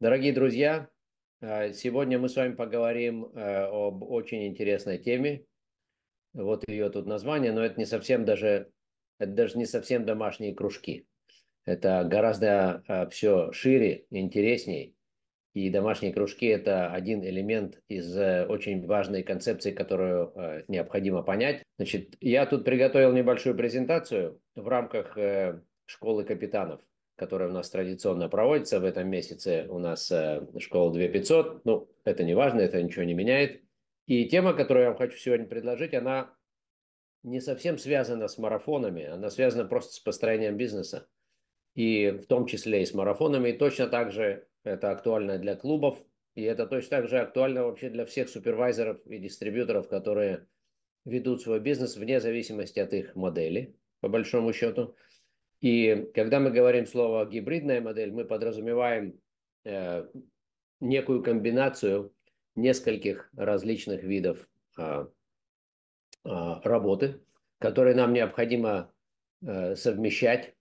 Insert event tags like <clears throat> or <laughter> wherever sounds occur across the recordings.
Дорогие друзья, э, сегодня мы с вами поговорим э, об очень интересной теме. Вот ее тут название, но это не совсем даже, это даже не совсем домашние кружки. Это гораздо э, все шире, интересней. И домашние кружки – это один элемент из очень важной концепции, которую необходимо понять. Значит, я тут приготовил небольшую презентацию в рамках школы капитанов – которая у нас традиционно проводится в этом месяце. У нас э, школа 2500. Ну, это не важно, это ничего не меняет. И тема, которую я вам хочу сегодня предложить, она не совсем связана с марафонами. Она связана просто с построением бизнеса. И в том числе и с марафонами. И точно так же это актуально для клубов. И это точно так же актуально вообще для всех супервайзеров и дистрибьюторов, которые ведут свой бизнес вне зависимости от их модели, по большому счету. И когда мы говорим слово гибридная модель, мы подразумеваем э, некую комбинацию нескольких различных видов э, э, работы, которые нам необходимо э, совмещать.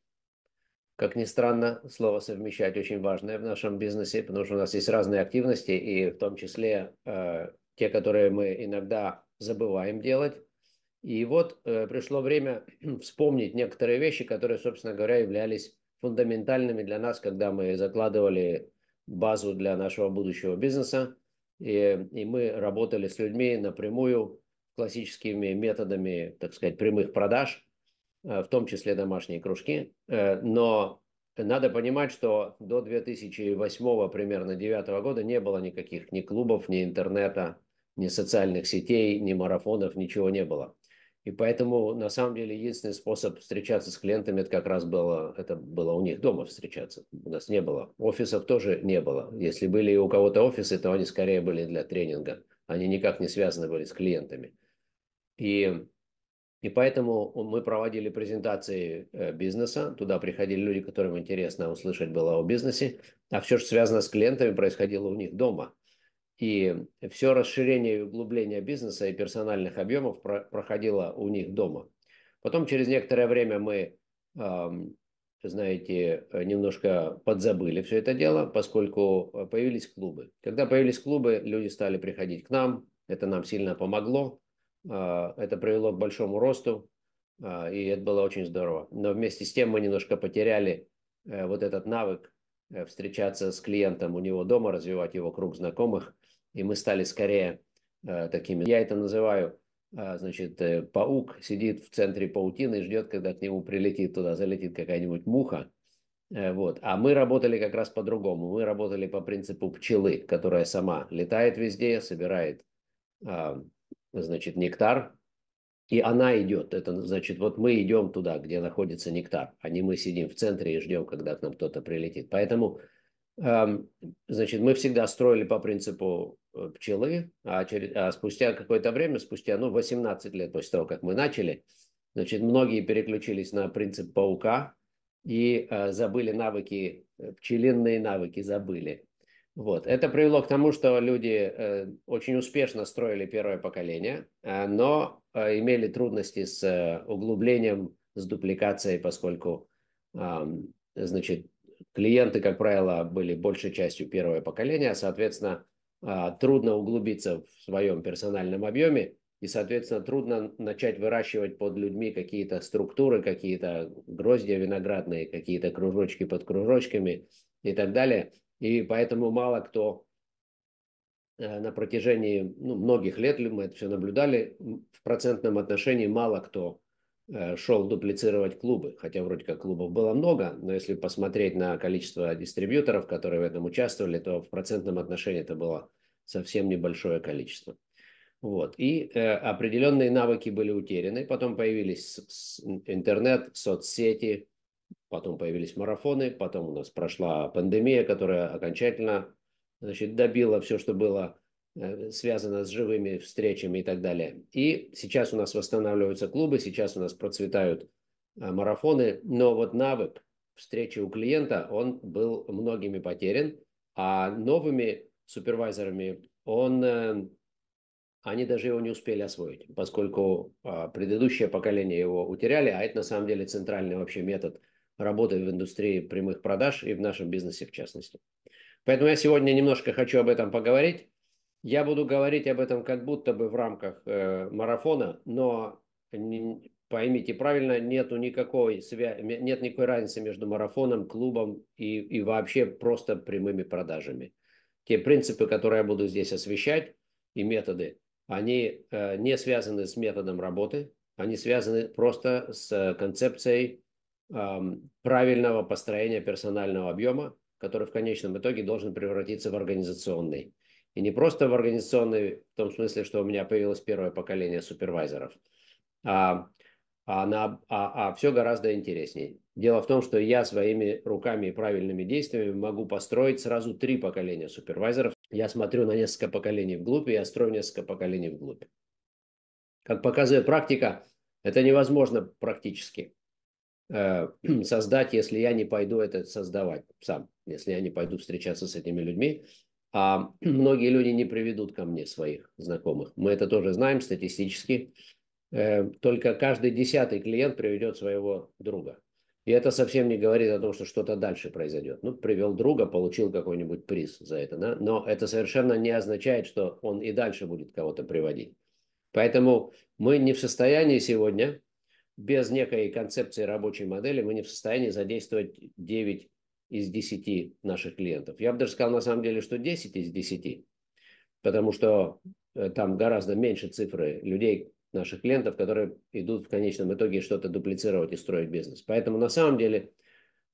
Как ни странно, слово совмещать очень важное в нашем бизнесе, потому что у нас есть разные активности, и в том числе э, те, которые мы иногда забываем делать и вот э, пришло время <clears throat> вспомнить некоторые вещи, которые, собственно говоря, являлись фундаментальными для нас, когда мы закладывали базу для нашего будущего бизнеса. И, и мы работали с людьми напрямую, классическими методами, так сказать, прямых продаж, э, в том числе домашние кружки. Э, но надо понимать, что до 2008 примерно 2009 года не было никаких ни клубов, ни интернета, ни социальных сетей, ни марафонов, ничего не было. И поэтому, на самом деле, единственный способ встречаться с клиентами, это как раз было, это было у них дома встречаться. У нас не было. Офисов тоже не было. Если были у кого-то офисы, то они скорее были для тренинга. Они никак не связаны были с клиентами. И, и поэтому мы проводили презентации э, бизнеса. Туда приходили люди, которым интересно услышать было о бизнесе. А все, что связано с клиентами, происходило у них дома. И все расширение и углубление бизнеса и персональных объемов про проходило у них дома. Потом через некоторое время мы, знаете, немножко подзабыли все это дело, поскольку э, появились клубы. Когда появились клубы, люди стали приходить к нам, это нам сильно помогло, а, это привело к большому росту, а, и это было очень здорово. Но вместе с тем мы немножко потеряли э, вот этот навык э, встречаться с клиентом у него дома, развивать его круг знакомых – и мы стали скорее э, такими. Я это называю, э, значит, э, паук сидит в центре паутины и ждет, когда к нему прилетит туда, залетит какая-нибудь муха. вот. А мы работали как раз по-другому. Мы работали по принципу пчелы, которая сама летает везде, собирает, значит, нектар, и она идет. Это значит, вот мы идем туда, где находится нектар, а не мы сидим в центре и ждем, когда к нам кто-то прилетит. Поэтому Эм, значит, мы всегда строили по принципу э, пчелы, а, через, а спустя какое-то время, спустя ну, 18 лет после того, как мы начали, значит, многие переключились на принцип паука и э, забыли навыки, э, пчелиные навыки забыли. Вот. Это привело к тому, что люди э, очень успешно строили первое поколение, э, но э, имели трудности с э, углублением, с дупликацией, поскольку э, значит, Клиенты, как правило, были большей частью первого поколения, соответственно, а, трудно углубиться в своем персональном объеме и, соответственно, трудно начать выращивать под людьми какие-то структуры, какие-то гроздья виноградные, какие-то кружочки под кружочками и так далее. И поэтому мало кто э, на протяжении ну, многих лет, мы это все наблюдали, в процентном отношении мало кто Э, шел дуплицировать клубы, хотя вроде как клубов было много, но если посмотреть на количество дистрибьюторов, которые в этом участвовали, то в процентном отношении это было совсем небольшое количество. Вот. И э, определенные навыки были утеряны, потом появились с, с, интернет, соцсети, потом появились марафоны, потом у нас прошла пандемия, которая окончательно значит, добила все, что было Э, связано с живыми встречами и так далее. И сейчас у нас восстанавливаются клубы, сейчас у нас процветают э, марафоны, но вот навык встречи у клиента, он был многими потерян, а новыми супервайзерами он, э, они даже его не успели освоить, поскольку а, предыдущее поколение его утеряли, а это на самом деле центральный вообще метод работы в индустрии прямых продаж и в нашем бизнесе в частности. Поэтому я сегодня немножко хочу об этом поговорить я буду говорить об этом как будто бы в рамках э, марафона, но не, поймите правильно, нету никакой связи, нет никакой разницы между марафоном, клубом и, и вообще просто прямыми продажами. Те принципы, которые я буду здесь освещать, и методы, они э, не связаны с методом работы, они связаны просто с концепцией э, правильного построения персонального объема, который в конечном итоге должен превратиться в организационный. И не просто в организационной, в том смысле, что у меня появилось первое поколение супервайзеров, а, а, на, а, а все гораздо интереснее. Дело в том, что я своими руками и правильными действиями могу построить сразу три поколения супервайзеров. Я смотрю на несколько поколений вглубь, и я строю несколько поколений вглубь. Как показывает практика, это невозможно практически э, <clears throat> создать, если я не пойду это создавать сам, если я не пойду встречаться с этими людьми, а <clears throat> многие люди не приведут ко мне своих знакомых. Мы это тоже знаем статистически. Э, только каждый десятый клиент приведет своего друга. И это совсем не говорит о том, что что-то дальше произойдет. Ну, привел друга, получил какой-нибудь приз за это. Да? Но это совершенно не означает, что он и дальше будет кого-то приводить. Поэтому мы не в состоянии сегодня, без некой концепции рабочей модели, мы не в состоянии задействовать 9 из 10 наших клиентов. Я бы даже сказал, на самом деле, что 10 из 10, потому что э, там гораздо меньше цифры людей, наших клиентов, которые идут в конечном итоге что-то дуплицировать и строить бизнес. Поэтому на самом деле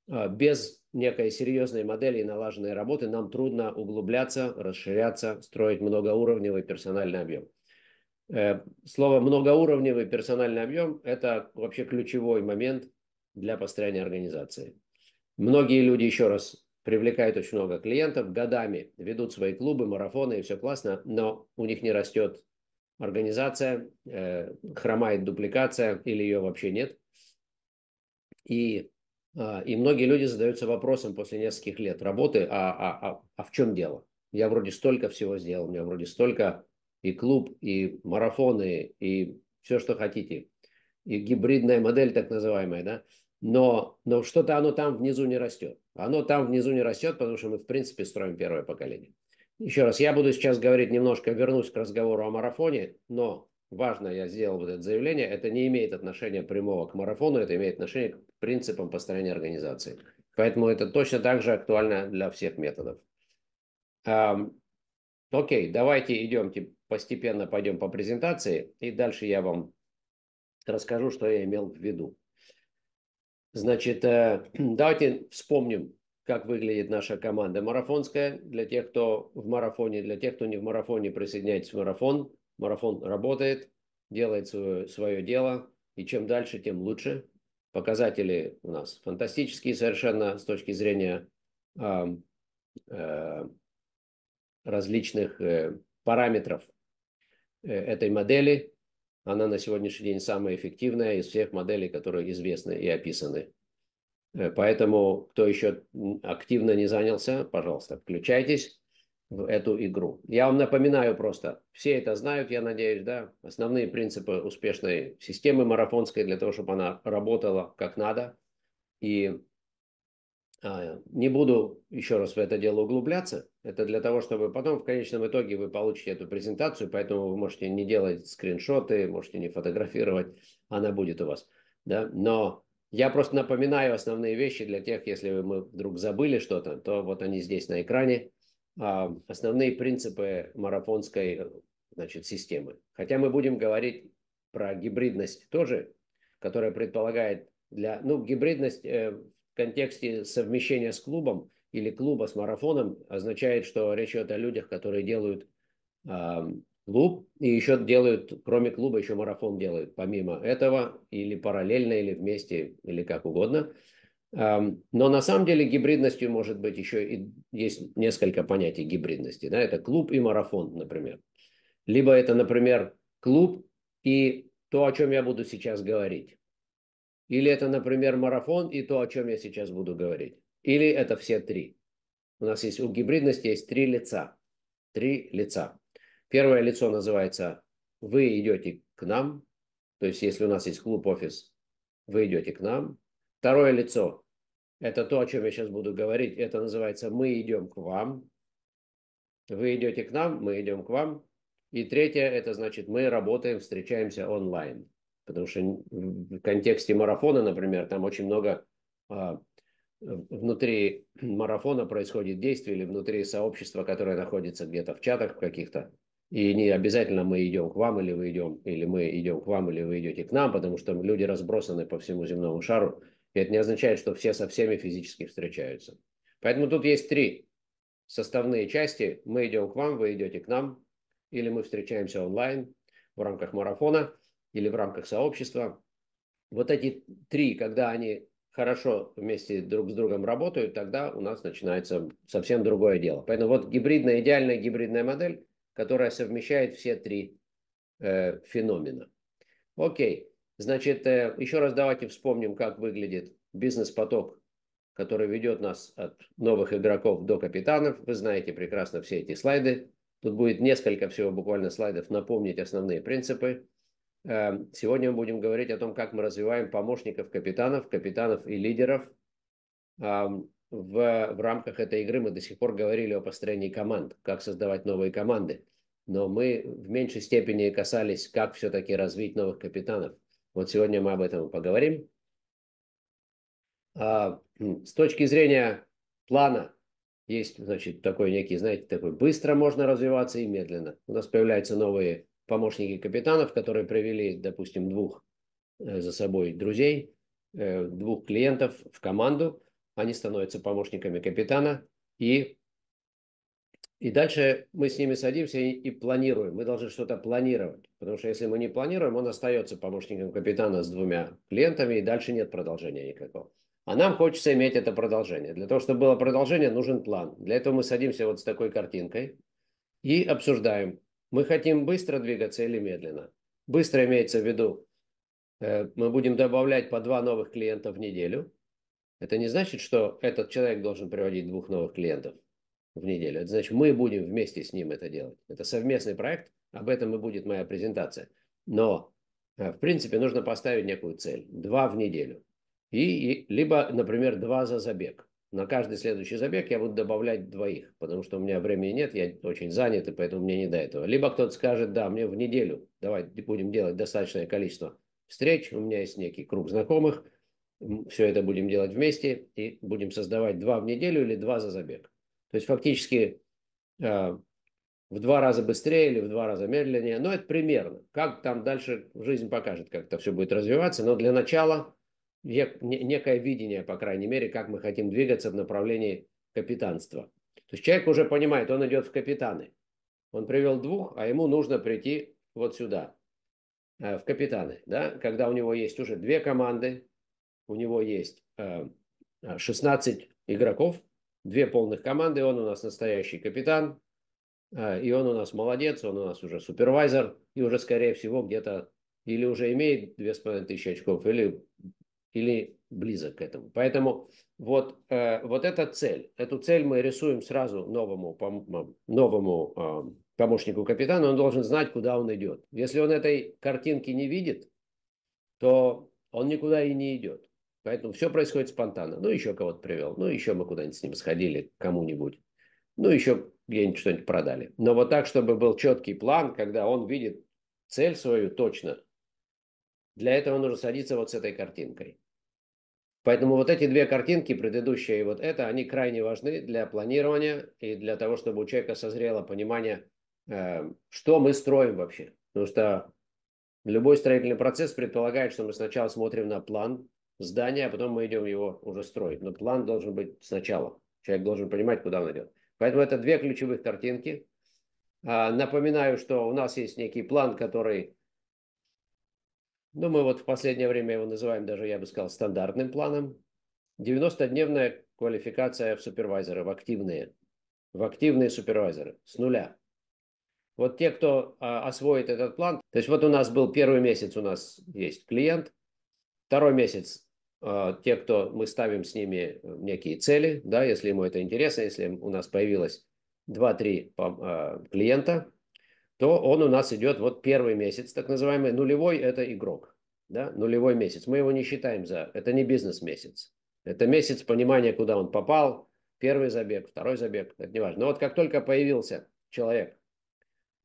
а, без некой серьезной модели и налаженной работы нам трудно углубляться, расширяться, строить многоуровневый персональный объем. Э, слово многоуровневый персональный объем – это вообще ключевой момент для построения организации. Многие люди, еще раз, привлекают очень много клиентов, годами ведут свои клубы, марафоны, и все классно, но у них не растет организация, э, хромает дупликация или ее вообще нет. И, э, и многие люди задаются вопросом после нескольких лет работы, а, а, а, а в чем дело? Я вроде столько всего сделал, у меня вроде столько и клуб, и марафоны, и все, что хотите. И гибридная модель так называемая, да? но, но что-то оно там внизу не растет. Оно там внизу не растет, потому что мы, в принципе, строим первое поколение. Еще раз, я буду сейчас говорить немножко, вернусь к разговору о марафоне, но важно, я сделал вот это заявление, это не имеет отношения прямого к марафону, это имеет отношение к принципам построения организации. Поэтому это точно так же актуально для всех методов. Эм, окей, давайте идемте постепенно пойдем по презентации, и дальше я вам расскажу, что я имел в виду. Значит, э, <clears throat> давайте вспомним, как выглядит наша команда марафонская. Для тех, кто в марафоне, для тех, кто не в марафоне, присоединяйтесь в марафон. Марафон работает, делает свое, свое дело. И чем дальше, тем лучше. Показатели у нас фантастические совершенно с точки зрения э, э, различных э, параметров э, этой модели она на сегодняшний день самая эффективная из всех моделей, которые известны и описаны. Э, поэтому, кто еще активно не занялся, пожалуйста, включайтесь в эту игру. Я вам напоминаю просто, все это знают, я надеюсь, да, основные принципы успешной системы марафонской для того, чтобы она работала как надо. И а, не буду еще раз в это дело углубляться. Это для того, чтобы потом в конечном итоге вы получите эту презентацию, поэтому вы можете не делать скриншоты, можете не фотографировать, она будет у вас. Да? Но я просто напоминаю основные вещи для тех, если мы вдруг забыли что-то, то вот они здесь на экране. А, основные принципы марафонской значит, системы. Хотя мы будем говорить про гибридность тоже, которая предполагает для, ну, гибридность э, контексте совмещения с клубом или клуба с марафоном означает, что речь идет о людях, которые делают э, клуб и еще делают, кроме клуба, еще марафон делают, помимо этого, или параллельно, или вместе, или как угодно. Э, но на самом деле гибридностью может быть еще и есть несколько понятий гибридности. Да? Это клуб и марафон, например. Либо это, например, клуб и то, о чем я буду сейчас говорить. Или это, например, марафон и то, о чем я сейчас буду говорить. Или это все три. У нас есть, у гибридности есть три лица. Три лица. Первое лицо называется «Вы идете к нам». То есть, если у нас есть клуб-офис, вы идете к нам. Второе лицо – это то, о чем я сейчас буду говорить. Это называется «Мы идем к вам». Вы идете к нам, мы идем к вам. И третье – это значит, мы работаем, встречаемся онлайн. Потому что в контексте марафона, например, там очень много а, внутри <clears throat> марафона происходит действие или внутри сообщества, которое находится где-то в чатах каких-то. И не обязательно мы идем к вам или вы идем, или мы идем к вам, или вы идете к нам, потому что люди разбросаны по всему земному шару. И это не означает, что все со всеми физически встречаются. Поэтому тут есть три составные части. Мы идем к вам, вы идете к нам, или мы встречаемся онлайн в рамках марафона – или в рамках сообщества. Вот эти три, когда они хорошо вместе друг с другом работают, тогда у нас начинается совсем другое дело. Поэтому вот гибридная, идеальная гибридная модель, которая совмещает все три э, феномена. Окей, значит, э, еще раз давайте вспомним, как выглядит бизнес-поток, который ведет нас от новых игроков до капитанов. Вы знаете прекрасно все эти слайды. Тут будет несколько всего буквально слайдов напомнить основные принципы. Эм, сегодня мы будем говорить о том, как мы развиваем помощников капитанов, капитанов и лидеров. В, в рамках этой игры мы до сих пор говорили о построении команд, как создавать новые команды. Но мы в меньшей степени касались, как все-таки развить новых капитанов. Вот сегодня мы об этом поговорим. А, с точки зрения плана, есть, значит, такой некий, знаете, такой быстро можно развиваться и медленно. У нас появляются новые помощники капитанов, которые привели, допустим, двух э, за собой друзей, э, двух клиентов в команду, они становятся помощниками капитана, и, и дальше мы с ними садимся и, и планируем. Мы должны что-то планировать, потому что если мы не планируем, он остается помощником капитана с двумя клиентами, и дальше нет продолжения никакого. А нам хочется иметь это продолжение. Для того, чтобы было продолжение, нужен план. Для этого мы садимся вот с такой картинкой и обсуждаем, мы хотим быстро двигаться или медленно. Быстро имеется в виду, э, мы будем добавлять по два новых клиента в неделю. Это не значит, что этот человек должен приводить двух новых клиентов в неделю. Это значит, мы будем вместе с ним это делать. Это совместный проект, об этом и будет моя презентация. Но, э, в принципе, нужно поставить некую цель. Два в неделю. И, и либо, например, два за забег на каждый следующий забег я буду добавлять двоих, потому что у меня времени нет, я очень занят, и поэтому мне не до этого. Либо кто-то скажет, да, мне в неделю, давай будем делать достаточное количество встреч, у меня есть некий круг знакомых, все это будем делать вместе и будем создавать два в неделю или два за забег. То есть фактически э, в два раза быстрее или в два раза медленнее, но это примерно. Как там дальше жизнь покажет, как это все будет развиваться, но для начала некое видение, по крайней мере, как мы хотим двигаться в направлении капитанства. То есть человек уже понимает, он идет в капитаны. Он привел двух, а ему нужно прийти вот сюда, э, в капитаны. Да? Когда у него есть уже две команды, у него есть 16 э, э, игроков, две полных команды, он у нас настоящий капитан, и он у нас молодец, он у нас уже супервайзер, и уже, скорее всего, где-то или уже имеет 2500 очков, или или близок к этому. Поэтому вот, э, вот эта цель, эту цель мы рисуем сразу новому, пом- новому э, помощнику капитана, он должен знать, куда он идет. Если он этой картинки не видит, то он никуда и не идет. Поэтому все происходит спонтанно. Ну, еще кого-то привел, ну, еще мы куда-нибудь с ним сходили, кому-нибудь. Ну, еще где-нибудь что-нибудь продали. Но вот так, чтобы был четкий план, когда он видит цель свою точно, для этого нужно садиться вот с этой картинкой. Поэтому вот эти две картинки, предыдущие и вот эта, они крайне важны для планирования и для того, чтобы у человека созрело понимание, э, что мы строим вообще. Потому что любой строительный процесс предполагает, что мы сначала смотрим на план здания, а потом мы идем его уже строить. Но план должен быть сначала. Человек должен понимать, куда он идет. Поэтому это две ключевых картинки. А, напоминаю, что у нас есть некий план, который ну мы вот в последнее время его называем даже, я бы сказал, стандартным планом, 90-дневная квалификация в супервайзеры, в активные, в активные супервайзеры с нуля. Вот те, кто а, освоит этот план, то есть вот у нас был первый месяц, у нас есть клиент, второй месяц а, те, кто мы ставим с ними э, некие цели, да, если ему это интересно, если у нас появилось 2-3 а, клиента, то он у нас идет вот первый месяц, так называемый нулевой – это игрок, да, нулевой месяц. Мы его не считаем за, это не бизнес-месяц. Это месяц понимания, куда он попал, первый забег, второй забег, это не важно. Но вот как только появился человек,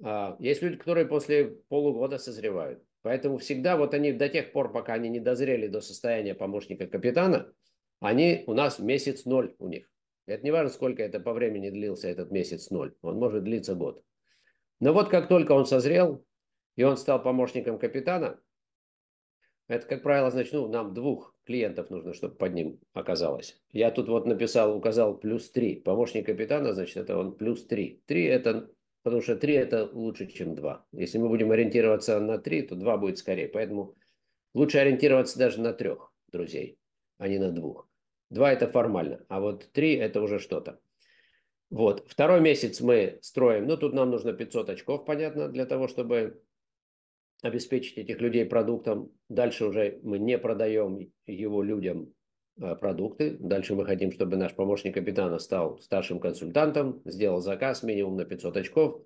а, есть люди, которые после полугода созревают. Поэтому всегда вот они до тех пор, пока они не дозрели до состояния помощника капитана, они у нас месяц ноль у них. Это не важно, сколько это по времени длился этот месяц ноль. Он может длиться год. Но вот как только он созрел, и он стал помощником капитана, это, как правило, значит, ну, нам двух клиентов нужно, чтобы под ним оказалось. Я тут вот написал, указал плюс три. Помощник капитана, значит, это он плюс три. Три это, потому что три это лучше, чем два. Если мы будем ориентироваться на три, то два будет скорее. Поэтому лучше ориентироваться даже на трех друзей, а не на двух. Два это формально, а вот три это уже что-то. Вот. Второй месяц мы строим, ну тут нам нужно 500 очков, понятно, для того, чтобы обеспечить этих людей продуктом. Дальше уже мы не продаем его людям а, продукты. Дальше мы хотим, чтобы наш помощник капитана стал старшим консультантом, сделал заказ минимум на 500 очков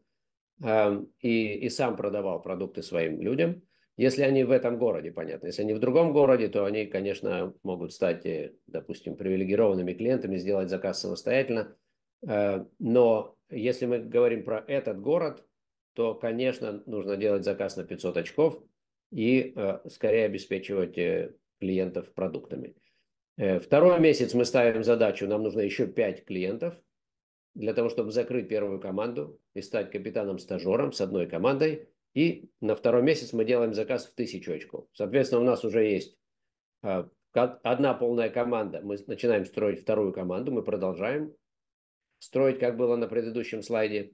э, и, и сам продавал продукты своим людям. Если они в этом городе, понятно. Если они в другом городе, то они, конечно, могут стать, э, допустим, привилегированными клиентами, сделать заказ самостоятельно – Э, но если мы говорим про этот город, то, конечно, нужно делать заказ на 500 очков и э, скорее обеспечивать э, клиентов продуктами. Второй месяц мы ставим задачу, нам нужно еще 5 клиентов для того, чтобы закрыть первую команду и стать капитаном-стажером с одной командой. И на второй месяц мы делаем заказ в тысячу очков. Соответственно, у нас уже есть одна полная команда. Мы начинаем строить вторую команду, мы продолжаем строить, как было на предыдущем слайде.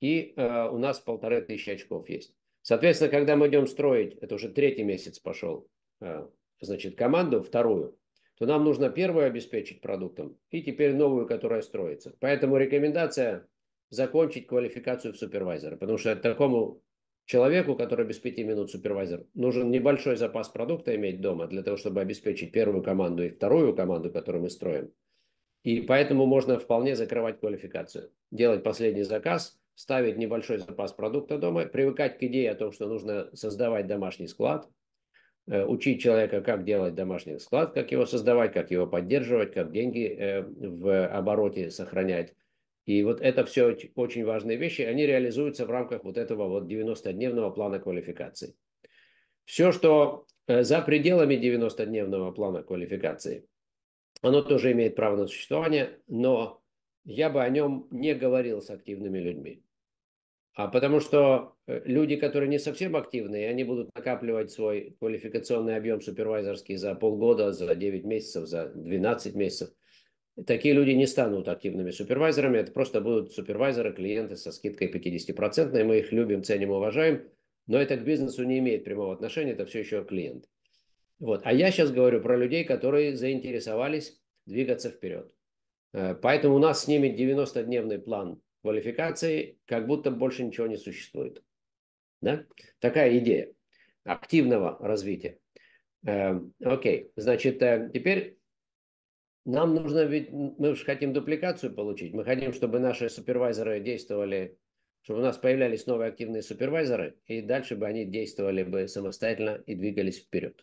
И э, у нас полторы тысячи очков есть. Соответственно, когда мы идем строить, это уже третий месяц пошел, э, значит, команду, вторую, то нам нужно первую обеспечить продуктом и теперь новую, которая строится. Поэтому рекомендация закончить квалификацию в супервайзера, потому что такому человеку, который без пяти минут супервайзер, нужен небольшой запас продукта иметь дома для того, чтобы обеспечить первую команду и вторую команду, которую мы строим. И поэтому можно вполне закрывать квалификацию, делать последний заказ, ставить небольшой запас продукта дома, привыкать к идее о том, что нужно создавать домашний склад, э, учить человека, как делать домашний склад, как его создавать, как его поддерживать, как деньги э, в обороте сохранять. И вот это все очень важные вещи, они реализуются в рамках вот этого вот 90-дневного плана квалификации. Все, что э, за пределами 90-дневного плана квалификации, оно тоже имеет право на существование, но я бы о нем не говорил с активными людьми. А потому что э, люди, которые не совсем активные, они будут накапливать свой квалификационный объем супервайзерский за полгода, за 9 месяцев, за 12 месяцев. Такие люди не станут активными супервайзерами, это просто будут супервайзеры, клиенты со скидкой 50%, мы их любим, ценим, уважаем, но это к бизнесу не имеет прямого отношения, это все еще клиент. Вот. А я сейчас говорю про людей, которые заинтересовались двигаться вперед. Э, поэтому у нас с ними 90-дневный план квалификации, как будто больше ничего не существует. Да? Такая идея активного развития. Э, окей, значит, э, теперь нам нужно, ведь мы же хотим дупликацию получить, мы хотим, чтобы наши супервайзеры действовали, чтобы у нас появлялись новые активные супервайзеры, и дальше бы они действовали бы самостоятельно и двигались вперед.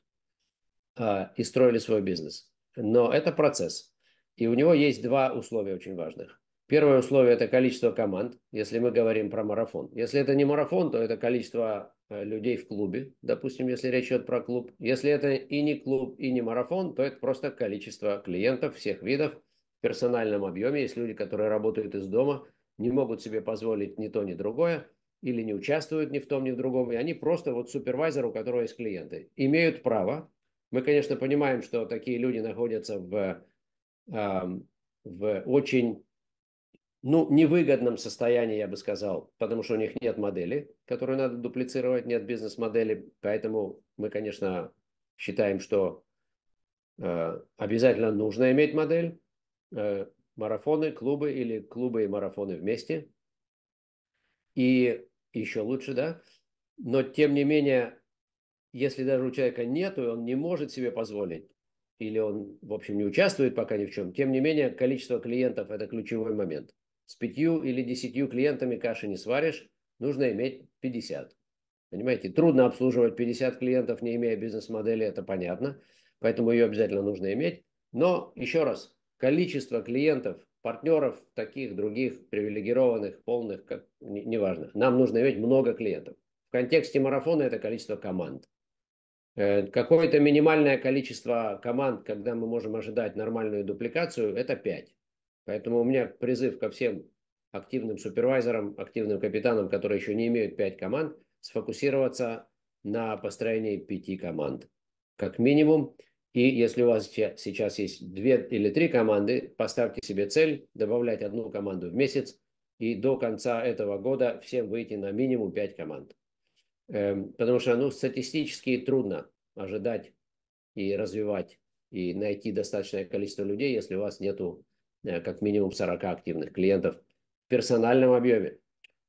А, и строили свой бизнес. Но это процесс. И у него есть два условия очень важных. Первое условие – это количество команд, если мы говорим про марафон. Если это не марафон, то это количество э, людей в клубе, допустим, если речь идет про клуб. Если это и не клуб, и не марафон, то это просто количество клиентов всех видов в персональном объеме. Есть люди, которые работают из дома, не могут себе позволить ни то, ни другое, или не участвуют ни в том, ни в другом, и они просто вот супервайзеру, у которого есть клиенты, имеют право мы, конечно, понимаем, что такие люди находятся в, в очень ну, невыгодном состоянии, я бы сказал, потому что у них нет модели, которую надо дуплицировать, нет бизнес-модели. Поэтому мы, конечно, считаем, что э, обязательно нужно иметь модель. Э, марафоны, клубы или клубы и марафоны вместе. И еще лучше, да. Но, тем не менее, если даже у человека нет, и он не может себе позволить, или он, в общем, не участвует пока ни в чем, тем не менее, количество клиентов – это ключевой момент. С пятью или десятью клиентами каши не сваришь, нужно иметь 50. Понимаете, трудно обслуживать 50 клиентов, не имея бизнес-модели, это понятно, поэтому ее обязательно нужно иметь. Но, еще раз, количество клиентов, партнеров, таких, других, привилегированных, полных, как, неважно, нам нужно иметь много клиентов. В контексте марафона это количество команд. Э, какое-то минимальное количество команд, когда мы можем ожидать нормальную дупликацию, это 5. Поэтому у меня призыв ко всем активным супервайзерам, активным капитанам, которые еще не имеют 5 команд, сфокусироваться на построении 5 команд. Как минимум. И если у вас сейчас есть 2 или 3 команды, поставьте себе цель добавлять одну команду в месяц и до конца этого года всем выйти на минимум 5 команд. Эм, потому что ну, статистически трудно ожидать и развивать, и найти достаточное количество людей, если у вас нету э, как минимум 40 активных клиентов в персональном объеме.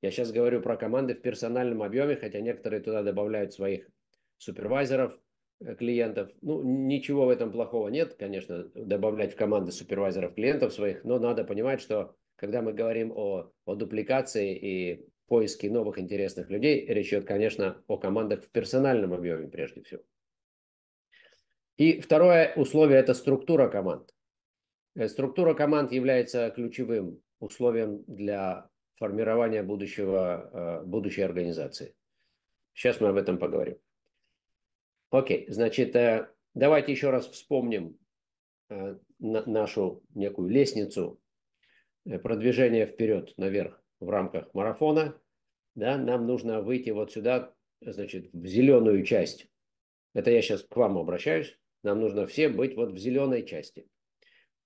Я сейчас говорю про команды в персональном объеме, хотя некоторые туда добавляют своих супервайзеров, э, клиентов. Ну, ничего в этом плохого нет, конечно, добавлять в команды супервайзеров клиентов своих, но надо понимать, что когда мы говорим о, о дупликации и поиски новых интересных людей. Речь идет, конечно, о командах в персональном объеме прежде всего. И второе условие – это структура команд. Э, структура команд является ключевым условием для формирования будущего, э, будущей организации. Сейчас мы об этом поговорим. Окей, значит, э, давайте еще раз вспомним нашу некую лестницу продвижения вперед, наверх в рамках марафона, да, нам нужно выйти вот сюда, значит, в зеленую часть. Это я сейчас к вам обращаюсь. Нам нужно все быть вот в зеленой части.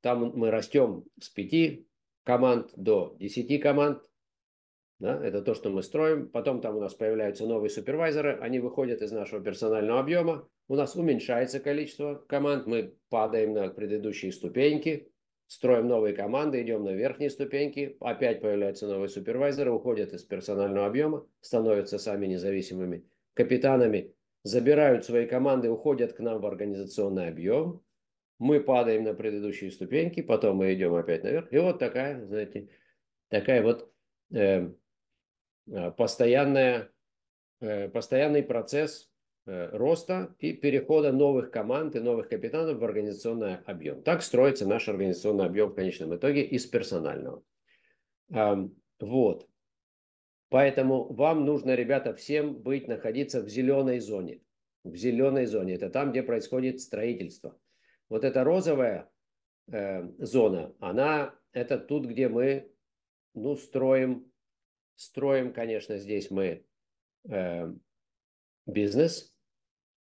Там мы растем с пяти команд до десяти команд. Да, это то, что мы строим. Потом там у нас появляются новые супервайзеры. Они выходят из нашего персонального объема. У нас уменьшается количество команд. Мы падаем на предыдущие ступеньки строим новые команды, идем на верхние ступеньки, опять появляются новые супервайзеры, уходят из персонального объема, становятся сами независимыми капитанами, забирают свои команды, уходят к нам в организационный объем, мы падаем на предыдущие ступеньки, потом мы идем опять наверх, и вот такая, знаете, такая вот э, э постоянная, э, постоянный процесс Э, роста и перехода новых команд и новых капитанов в организационный объем. Так строится наш организационный объем в конечном итоге из персонального. Эм, вот. Поэтому вам нужно, ребята, всем быть, находиться в зеленой зоне. В зеленой зоне. Это там, где происходит строительство. Вот эта розовая э, зона, она, это тут, где мы, ну, строим, строим, конечно, здесь мы э, бизнес,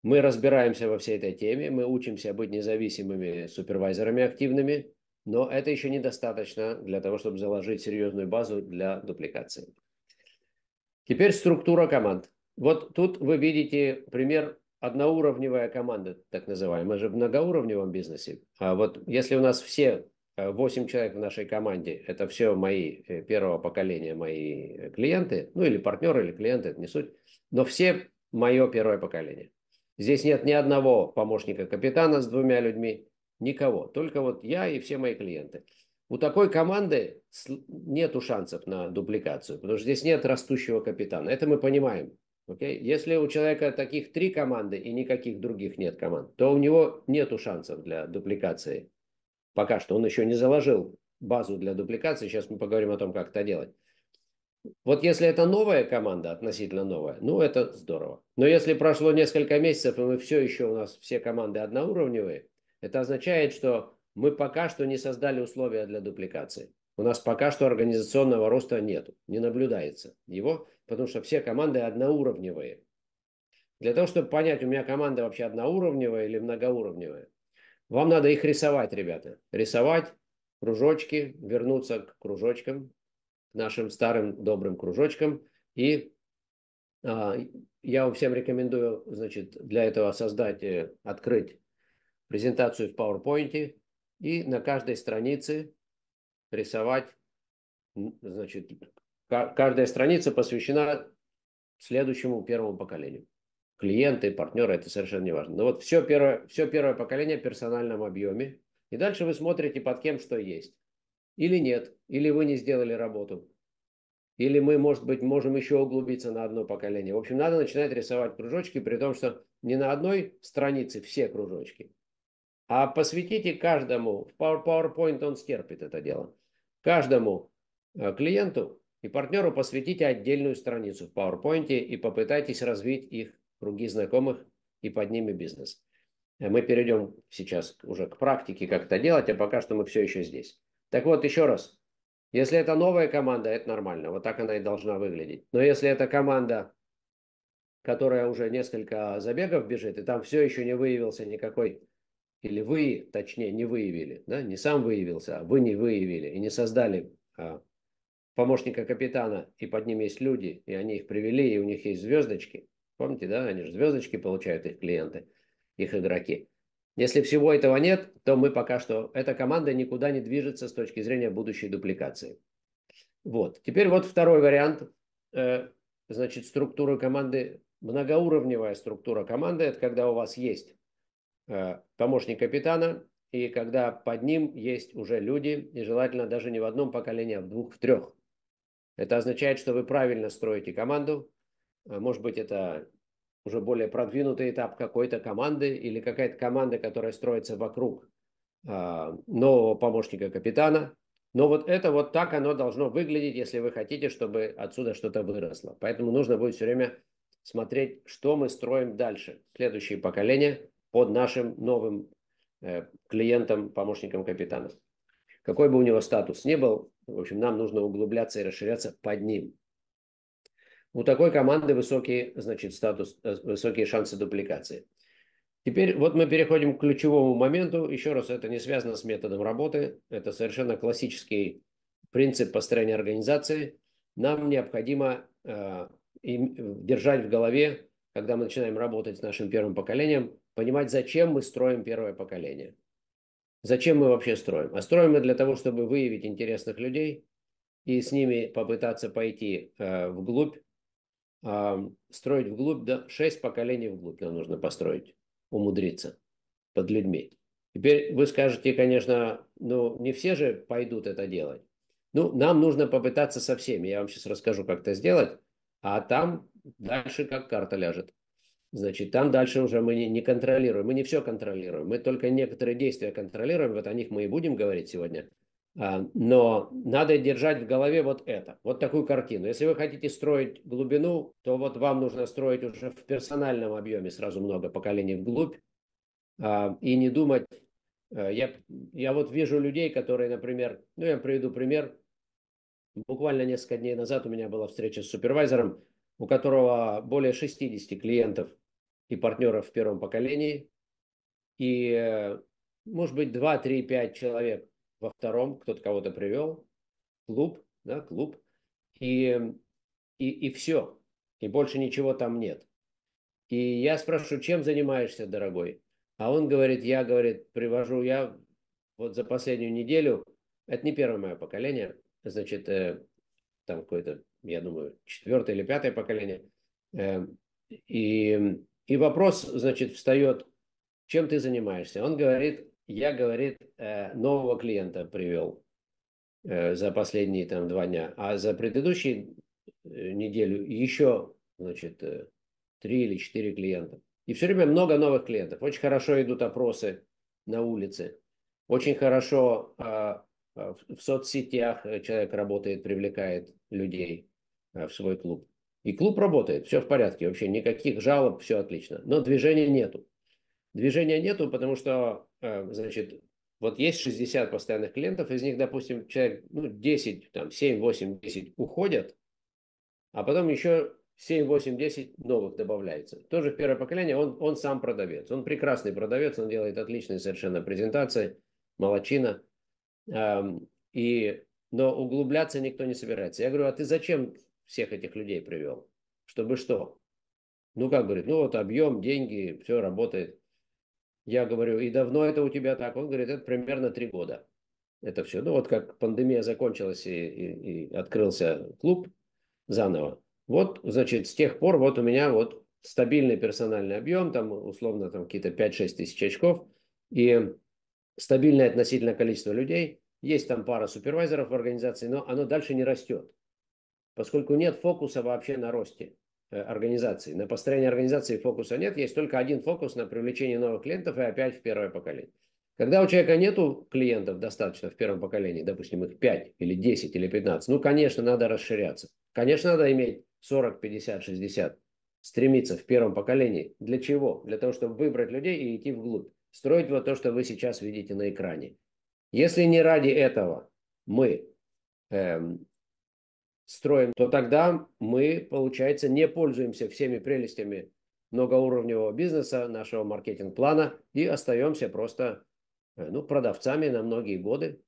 мы разбираемся во всей этой теме, мы учимся быть независимыми супервайзерами активными, но это еще недостаточно для того, чтобы заложить серьезную базу для дупликации. Теперь структура команд. Вот тут вы видите пример одноуровневая команда, так называемая, же в многоуровневом бизнесе. А вот если у нас все 8 э, человек в нашей команде, это все мои э, первого поколения, мои э, клиенты, ну или партнеры, или клиенты, это не суть, но все мое первое поколение. Здесь нет ни одного помощника капитана с двумя людьми, никого. Только вот я и все мои клиенты. У такой команды нету шансов на дубликацию, потому что здесь нет растущего капитана. Это мы понимаем. Okay? Если у человека таких три команды и никаких других нет команд, то у него нету шансов для дупликации. Пока что он еще не заложил базу для дупликации. Сейчас мы поговорим о том, как это делать. Вот если это новая команда, относительно новая, ну это здорово. Но если прошло несколько месяцев, и мы все еще у нас все команды одноуровневые, это означает, что мы пока что не создали условия для дупликации. У нас пока что организационного роста нет, не наблюдается его, потому что все команды одноуровневые. Для того, чтобы понять, у меня команда вообще одноуровневая или многоуровневая, вам надо их рисовать, ребята. Рисовать кружочки, вернуться к кружочкам, нашим старым добрым кружочкам. И а, я вам всем рекомендую, значит, для этого создать, э, открыть презентацию в PowerPoint и на каждой странице рисовать, значит, каждая страница посвящена следующему первому поколению. Клиенты, партнеры, это совершенно не важно. Но ну вот все первое, все первое поколение в персональном объеме. И дальше вы смотрите под кем что есть. Или нет, или вы не сделали работу. Или мы, может быть, можем еще углубиться на одно поколение. В общем, надо начинать рисовать кружочки, при том, что не на одной странице все кружочки. А посвятите каждому, в PowerPoint он стерпит это дело, каждому э, клиенту и партнеру посвятите отдельную страницу в PowerPoint и попытайтесь развить их круги знакомых и под ними бизнес. Э, мы перейдем сейчас уже к практике, как это делать, а пока что мы все еще здесь. Так вот, еще раз. Если это новая команда, это нормально. Вот так она и должна выглядеть. Но если это команда, которая уже несколько забегов бежит, и там все еще не выявился никакой, или вы, точнее, не выявили, да, не сам выявился, а вы не выявили и не создали а, помощника капитана, и под ним есть люди, и они их привели, и у них есть звездочки. Помните, да, они же звездочки получают их клиенты, их игроки. Если всего этого нет, то мы пока что, эта команда никуда не движется с точки зрения будущей дупликации. Вот. Теперь вот второй вариант. Э, значит, структура команды, многоуровневая структура команды, это когда у вас есть э, помощник капитана, и когда под ним есть уже люди, и желательно даже не в одном поколении, а в двух, в трех. Это означает, что вы правильно строите команду. Э, может быть, это уже более продвинутый этап какой-то команды или какая-то команда, которая строится вокруг э, нового помощника капитана. Но вот это вот так оно должно выглядеть, если вы хотите, чтобы отсюда что-то выросло. Поэтому нужно будет все время смотреть, что мы строим дальше, следующее поколение под нашим новым э, клиентом, помощником капитана. Какой бы у него статус ни был, в общем, нам нужно углубляться и расширяться под ним. У такой команды высокие, значит, статус, э, высокие шансы дупликации. Теперь вот мы переходим к ключевому моменту. Еще раз, это не связано с методом работы. Это совершенно классический принцип построения организации. Нам необходимо э, держать в голове, когда мы начинаем работать с нашим первым поколением, понимать, зачем мы строим первое поколение. Зачем мы вообще строим? А строим мы для того, чтобы выявить интересных людей и с ними попытаться пойти э, вглубь строить вглубь, да, шесть поколений вглубь нам нужно построить, умудриться под людьми. Теперь вы скажете, конечно, ну не все же пойдут это делать. Ну, нам нужно попытаться со всеми. Я вам сейчас расскажу, как это сделать. А там дальше как карта ляжет. Значит, там дальше уже мы не, не контролируем, мы не все контролируем, мы только некоторые действия контролируем, вот о них мы и будем говорить сегодня. А, но надо держать в голове вот это, вот такую картину. Если вы хотите строить глубину, то вот вам нужно строить уже в персональном объеме сразу много поколений вглубь а, и не думать. Э, я, я вот вижу людей, которые, например, ну я приведу пример. Буквально несколько дней назад у меня была встреча с супервайзером, у которого более 60 клиентов и партнеров в первом поколении. И, э, может быть, 2, 3, 5 человек во втором кто-то кого-то привел, клуб, да, клуб, и, и, и все, и больше ничего там нет. И я спрашиваю, чем занимаешься, дорогой? А он говорит, я, говорит, привожу, я вот за последнюю неделю, это не первое мое поколение, значит, э, там какое-то, я думаю, четвертое или пятое поколение. Э, и, и вопрос, значит, встает, чем ты занимаешься? Он говорит, я, говорит, э, нового клиента привел э, за последние там два дня, а за предыдущую э, неделю еще, значит, три или четыре клиента. И все время много новых клиентов. Очень хорошо идут опросы на улице. Очень хорошо а, а, в соцсетях человек работает, привлекает людей в свой клуб. И клуб работает, все в порядке, вообще никаких жалоб, все отлично. Но движения нету. Движения нету, потому что Эм, значит, вот есть 60 постоянных клиентов, из них, допустим, человек, ну, 10, там, 7, 8, 10 уходят, а потом еще 7, 8, 10 новых добавляется. Тоже в первое поколение, он, он сам продавец. Он прекрасный продавец, он делает отличные совершенно презентации, молочина. Эм, и, но углубляться никто не собирается. Я говорю, а ты зачем всех этих людей привел? Чтобы что? Ну, как говорит, ну вот объем, деньги, все работает. Я говорю, и давно это у тебя так? Он говорит, это примерно три года. Это все. Ну вот как пандемия закончилась и, и, и открылся клуб заново. Вот, значит, с тех пор вот у меня вот стабильный персональный объем, там условно там какие-то 5-6 тысяч очков и стабильное относительно количество людей. Есть там пара супервайзеров в организации, но оно дальше не растет, поскольку нет фокуса вообще на росте. Э, организации. На построение организации фокуса нет, есть только один фокус на привлечение новых клиентов и опять в первое поколение. Когда у человека нету клиентов достаточно в первом поколении, допустим, их 5 или 10 или 15, ну, конечно, надо расширяться. Конечно, надо иметь 40, 50, 60. Стремиться в первом поколении. Для чего? Для того, чтобы выбрать людей и идти вглубь. Строить вот то, что вы сейчас видите на экране. Если не ради этого мы эм, строим, то тогда мы, получается, не пользуемся всеми прелестями многоуровневого бизнеса, нашего маркетинг-плана и остаемся просто э, ну, продавцами на многие годы.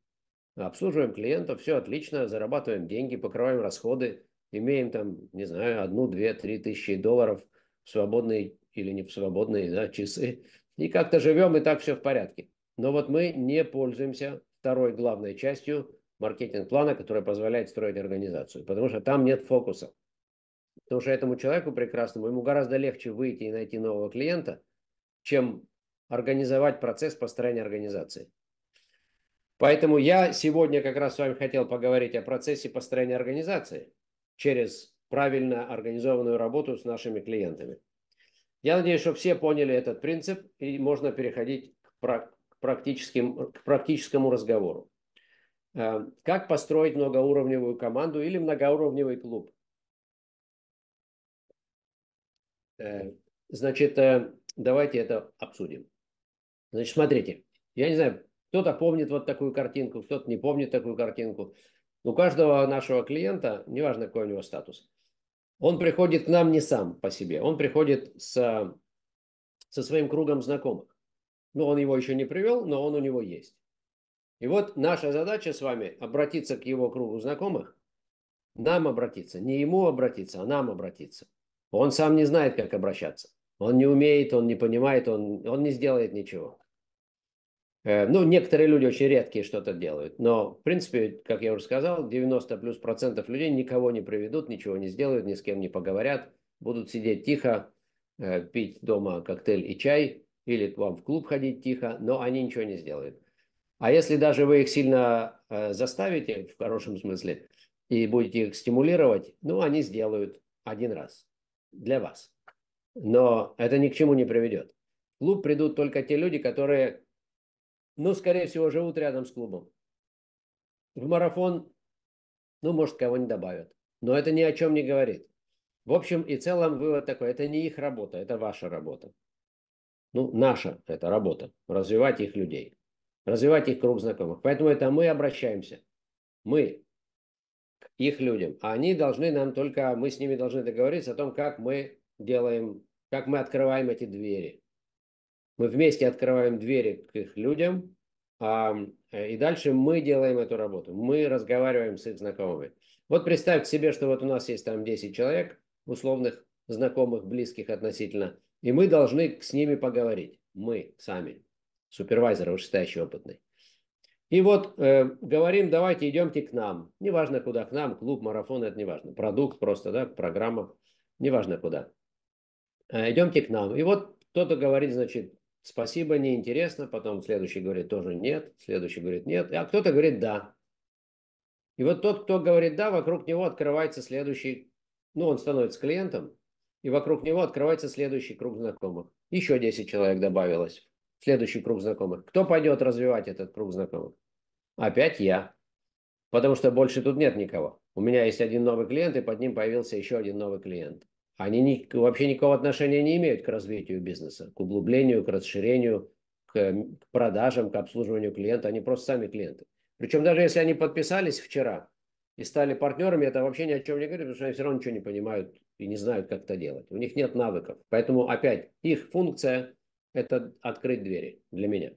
Обслуживаем клиентов, все отлично, зарабатываем деньги, покрываем расходы, имеем там, не знаю, одну, две, три тысячи долларов в свободные или не в свободные да, часы. И как-то живем, и так все в порядке. Но вот мы не пользуемся второй главной частью маркетинг-плана, который позволяет строить организацию, потому что там нет фокуса. Потому что этому человеку прекрасному, ему гораздо легче выйти и найти нового клиента, чем организовать процесс построения организации. Поэтому я сегодня как раз с вами хотел поговорить о процессе построения организации через правильно организованную работу с нашими клиентами. Я надеюсь, что все поняли этот принцип и можно переходить к, практическим, к практическому разговору. Э, как построить многоуровневую команду или многоуровневый клуб? Э, значит, э, давайте это обсудим. Значит, смотрите, я не знаю, кто-то помнит вот такую картинку, кто-то не помнит такую картинку. У каждого нашего клиента, неважно какой у него статус, он приходит к нам не сам по себе, он приходит с, со своим кругом знакомых. Ну, он его еще не привел, но он у него есть. И вот наша задача с вами обратиться к его кругу знакомых, нам обратиться, не ему обратиться, а нам обратиться. Он сам не знает, как обращаться. Он не умеет, он не понимает, он, он не сделает ничего. Э, ну, некоторые люди очень редкие что-то делают, но, в принципе, как я уже сказал, 90 плюс процентов людей никого не приведут, ничего не сделают, ни с кем не поговорят, будут сидеть тихо, э, пить дома коктейль и чай, или к вам в клуб ходить тихо, но они ничего не сделают. А если даже вы их сильно э, заставите, в хорошем смысле, и будете их стимулировать, ну, они сделают один раз для вас. Но это ни к чему не приведет. В клуб придут только те люди, которые, ну, скорее всего, живут рядом с клубом. В марафон, ну, может, кого-нибудь добавят. Но это ни о чем не говорит. В общем и целом вывод такой, это не их работа, это ваша работа. Ну, наша это работа, развивать их людей развивать их круг знакомых. Поэтому это мы обращаемся. Мы к их людям. А они должны нам только, мы с ними должны договориться о том, как мы делаем, как мы открываем эти двери. Мы вместе открываем двери к их людям, а, э, и дальше мы делаем эту работу. Мы разговариваем с их знакомыми. Вот представьте себе, что вот у нас есть там 10 человек, условных знакомых, близких относительно, и мы должны с ними поговорить. Мы сами супервайзера вышестоящий опытный. И вот э, говорим, давайте идемте к нам. Неважно куда, к нам, клуб, марафон, это неважно. Продукт просто, да, программа, неважно куда. Э, идемте к нам. И вот кто-то говорит, значит, спасибо, неинтересно. Потом следующий говорит, тоже нет. Следующий говорит, нет. А кто-то говорит, да. И вот тот, кто говорит «да», вокруг него открывается следующий, ну, он становится клиентом, и вокруг него открывается следующий круг знакомых. Еще 10 человек добавилось следующий круг знакомых. Кто пойдет развивать этот круг знакомых? Опять я. Потому что больше тут нет никого. У меня есть один новый клиент, и под ним появился еще один новый клиент. Они ни, вообще никакого отношения не имеют к развитию бизнеса, к углублению, к расширению, к, к продажам, к обслуживанию клиента. Они просто сами клиенты. Причем даже если они подписались вчера и стали партнерами, это вообще ни о чем не говорит, потому что они все равно ничего не понимают и не знают, как это делать. У них нет навыков. Поэтому опять их функция это открыть двери для меня.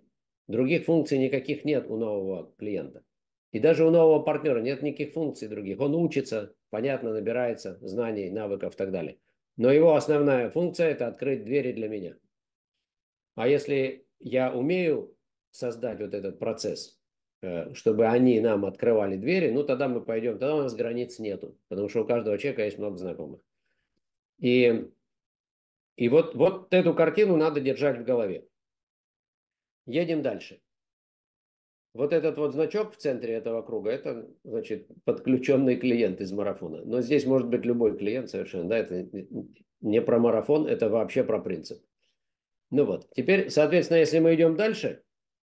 Других функций никаких нет у нового клиента. И даже у нового партнера нет никаких функций других. Он учится, понятно, набирается знаний, навыков и так далее. Но его основная функция – это открыть двери для меня. А если я умею создать вот этот процесс, э, чтобы они нам открывали двери, ну тогда мы пойдем, тогда у нас границ нету, потому что у каждого человека есть много знакомых. И и вот, вот эту картину надо держать в голове. Едем дальше. Вот этот вот значок в центре этого круга, это, значит, подключенный клиент из марафона. Но здесь может быть любой клиент совершенно, да, это не про марафон, это вообще про принцип. Ну вот, теперь, соответственно, если мы идем дальше,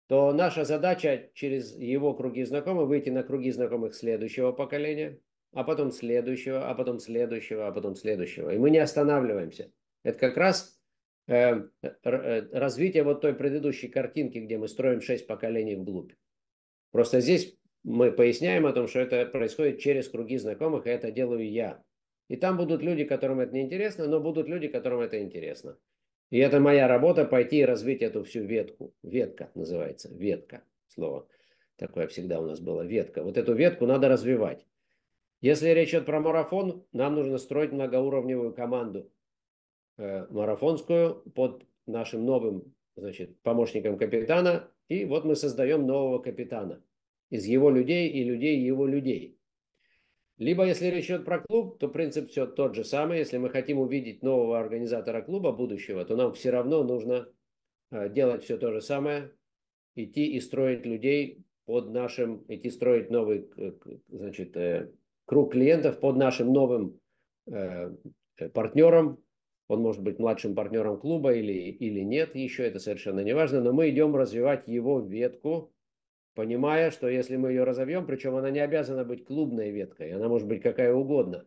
то наша задача через его круги знакомых выйти на круги знакомых следующего поколения, а потом следующего, а потом следующего, а потом следующего. И мы не останавливаемся. Это как раз э, э, развитие вот той предыдущей картинки, где мы строим шесть поколений вглубь. Просто здесь мы поясняем о том, что это происходит через круги знакомых, и это делаю я. И там будут люди, которым это не интересно, но будут люди, которым это интересно. И это моя работа пойти и развить эту всю ветку. Ветка называется, ветка. Слово такое всегда у нас было, ветка. Вот эту ветку надо развивать. Если речь идет про марафон, нам нужно строить многоуровневую команду. Э, марафонскую под нашим новым значит, помощником капитана. И вот мы создаем нового капитана из его людей и людей его людей. Либо, если речь идет про клуб, то принцип все тот же самый. Если мы хотим увидеть нового организатора клуба будущего, то нам все равно нужно э, делать все то же самое, идти и строить людей под нашим, идти строить новый значит, э, круг клиентов под нашим новым партнером, он может быть младшим партнером клуба или, или нет еще, это совершенно не важно, но мы идем развивать его ветку, понимая, что если мы ее разовьем, причем она не обязана быть клубной веткой, она может быть какая угодно.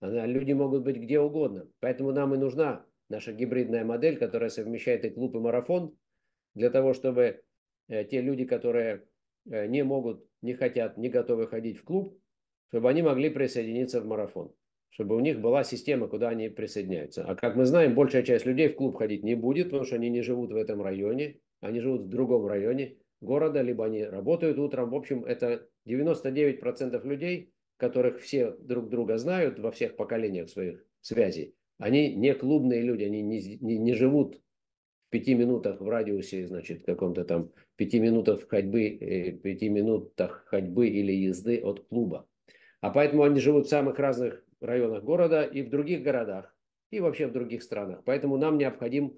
Она, люди могут быть где угодно. Поэтому нам и нужна наша гибридная модель, которая совмещает и клуб, и марафон, для того, чтобы э, те люди, которые э, не могут, не хотят, не готовы ходить в клуб, чтобы они могли присоединиться в марафон чтобы у них была система, куда они присоединяются. А как мы знаем, большая часть людей в клуб ходить не будет, потому что они не живут в этом районе, они живут в другом районе города, либо они работают утром. В общем, это 99% людей, которых все друг друга знают во всех поколениях своих связей. Они не клубные люди, они не, не, не живут в пяти минутах в радиусе, значит, каком-то там пяти минутах ходьбы, э, пяти минутах ходьбы или езды от клуба. А поэтому они живут в самых разных районах города и в других городах, и вообще в других странах. Поэтому нам необходим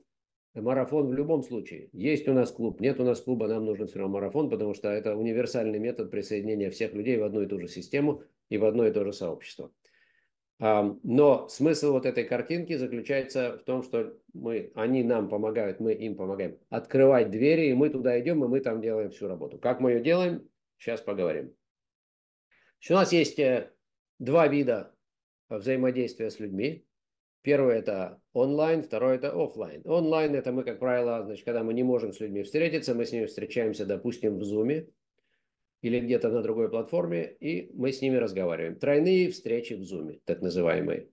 марафон в любом случае. Есть у нас клуб, нет у нас клуба, нам нужен все равно марафон, потому что это универсальный метод присоединения всех людей в одну и ту же систему и в одно и то же сообщество. А, но смысл вот этой картинки заключается в том, что мы, они нам помогают, мы им помогаем открывать двери, и мы туда идем, и мы там делаем всю работу. Как мы ее делаем, сейчас поговорим. Еще у нас есть э, два вида взаимодействия с людьми. Первое это онлайн, второе это офлайн. Онлайн это мы, как правило, значит, когда мы не можем с людьми встретиться, мы с ними встречаемся, допустим, в Zoom или где-то на другой платформе, и мы с ними разговариваем. Тройные встречи в Zoom, так называемые.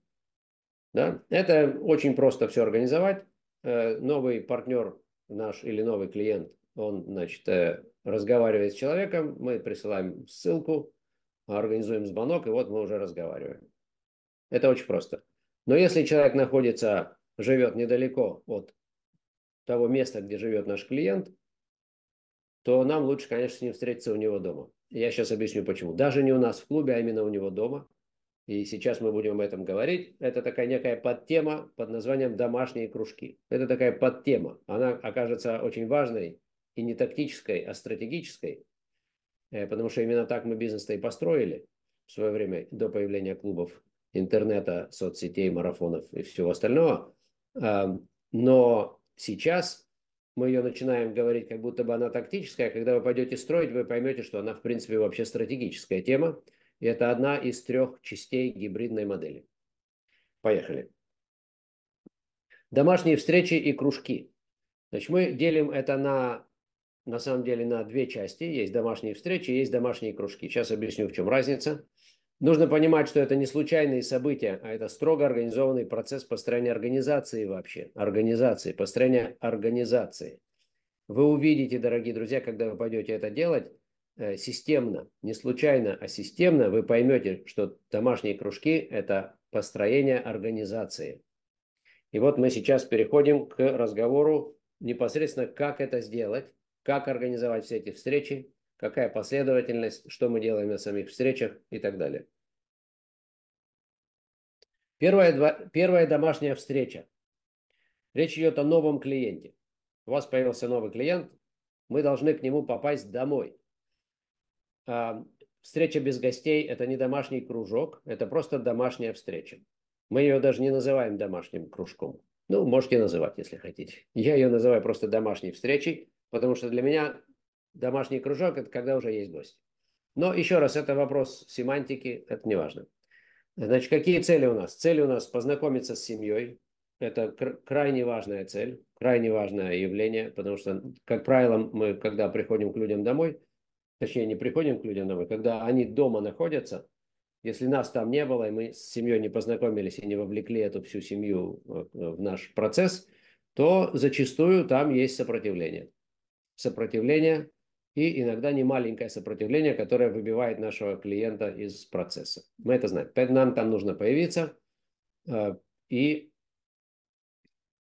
Да? Это очень просто все организовать. Э, новый партнер наш или новый клиент, он, значит, э, разговаривает с человеком, мы присылаем ссылку, организуем звонок, и вот мы уже разговариваем. Это очень просто. Но если человек находится, живет недалеко от того места, где живет наш клиент, то нам лучше, конечно, с ним встретиться у него дома. Я сейчас объясню почему. Даже не у нас в клубе, а именно у него дома. И сейчас мы будем об этом говорить. Это такая некая подтема под названием «Домашние кружки». Это такая подтема. Она окажется очень важной и не тактической, а стратегической. Э, потому что именно так мы бизнес-то и построили в свое время до появления клубов интернета, соцсетей, марафонов и всего остального. Но сейчас мы ее начинаем говорить, как будто бы она тактическая. Когда вы пойдете строить, вы поймете, что она, в принципе, вообще стратегическая тема. И это одна из трех частей гибридной модели. Поехали. Домашние встречи и кружки. Значит, мы делим это на, на самом деле на две части. Есть домашние встречи, есть домашние кружки. Сейчас объясню, в чем разница. Нужно понимать, что это не случайные события, а это строго организованный процесс построения организации вообще. Организации, построения организации. Вы увидите, дорогие друзья, когда вы пойдете это делать, э, системно, не случайно, а системно, вы поймете, что домашние кружки – это построение организации. И вот мы сейчас переходим к разговору непосредственно, как это сделать, как организовать все эти встречи, какая последовательность, что мы делаем на самих встречах и так далее. Первая, два, первая домашняя встреча. Речь идет о новом клиенте. У вас появился новый клиент, мы должны к нему попасть домой. А, встреча без гостей – это не домашний кружок, это просто домашняя встреча. Мы ее даже не называем домашним кружком. Ну, можете называть, если хотите. Я ее называю просто домашней встречей, потому что для меня домашний кружок – это когда уже есть гости. Но еще раз, это вопрос семантики, это не важно. Значит, какие цели у нас? Цели у нас познакомиться с семьей. Это крайне важная цель, крайне важное явление, потому что, как правило, мы, когда приходим к людям домой, точнее, не приходим к людям домой, когда они дома находятся, если нас там не было, и мы с семьей не познакомились и не вовлекли эту всю семью э, э, в наш процесс, то зачастую там есть сопротивление. Сопротивление и иногда немаленькое сопротивление, которое выбивает нашего клиента из процесса. Мы это знаем. Нам там нужно появиться э, и,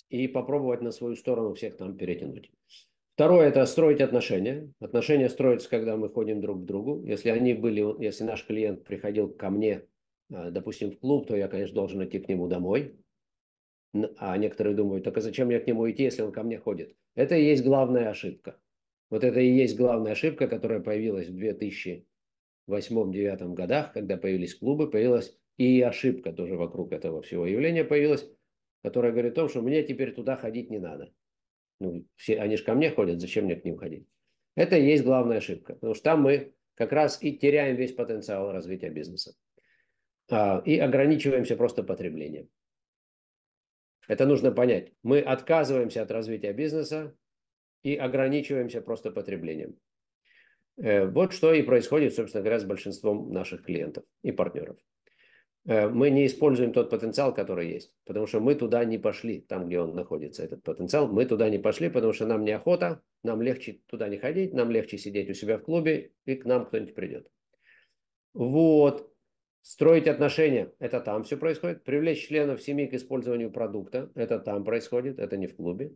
и попробовать на свою сторону всех там перетянуть. Второе – это строить отношения. Отношения строятся, когда мы ходим друг к другу. Если они были, если наш клиент приходил ко мне, э, допустим, в клуб, то я, конечно, должен идти к нему домой. А некоторые думают, так а зачем я к нему идти, если он ко мне ходит? Это и есть главная ошибка – вот это и есть главная ошибка, которая появилась в 2008-2009 годах, когда появились клубы, появилась и ошибка тоже вокруг этого всего явления появилась, которая говорит о том, что мне теперь туда ходить не надо. Ну, все, они же ко мне ходят, зачем мне к ним ходить? Это и есть главная ошибка, потому что там мы как раз и теряем весь потенциал развития бизнеса а, и ограничиваемся просто потреблением. Это нужно понять. Мы отказываемся от развития бизнеса, и ограничиваемся просто потреблением. Э, вот что и происходит, собственно говоря, с большинством наших клиентов и партнеров. Э, мы не используем тот потенциал, который есть, потому что мы туда не пошли, там, где он находится, этот потенциал. Мы туда не пошли, потому что нам неохота, нам легче туда не ходить, нам легче сидеть у себя в клубе, и к нам кто-нибудь придет. Вот. Строить отношения – это там все происходит. Привлечь членов семьи к использованию продукта – это там происходит, это не в клубе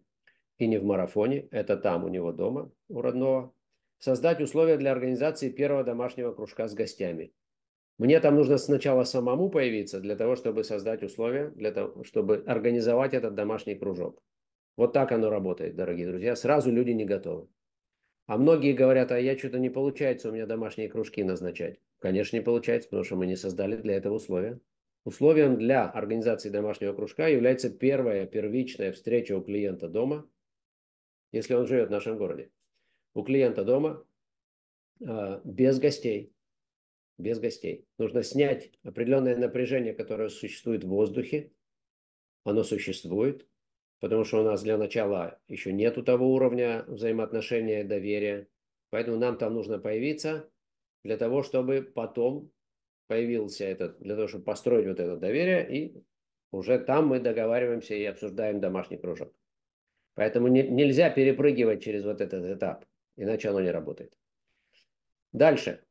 и не в марафоне, это там у него дома, у родного, создать условия для организации первого домашнего кружка с гостями. Мне там нужно сначала самому появиться для того, чтобы создать условия, для того, чтобы организовать этот домашний кружок. Вот так оно работает, дорогие друзья. Сразу люди не готовы. А многие говорят, а я что-то не получается у меня домашние кружки назначать. Конечно, не получается, потому что мы не создали для этого условия. Условием для организации домашнего кружка является первая первичная встреча у клиента дома – если он живет в нашем городе. У клиента дома а, без гостей, без гостей. Нужно снять определенное напряжение, которое существует в воздухе. Оно существует, потому что у нас для начала еще нету того уровня взаимоотношения, доверия. Поэтому нам там нужно появиться для того, чтобы потом появился этот, для того, чтобы построить вот это доверие, и уже там мы договариваемся и обсуждаем домашний кружок. Поэтому не, нельзя перепрыгивать через вот этот этап, иначе оно не работает. Дальше.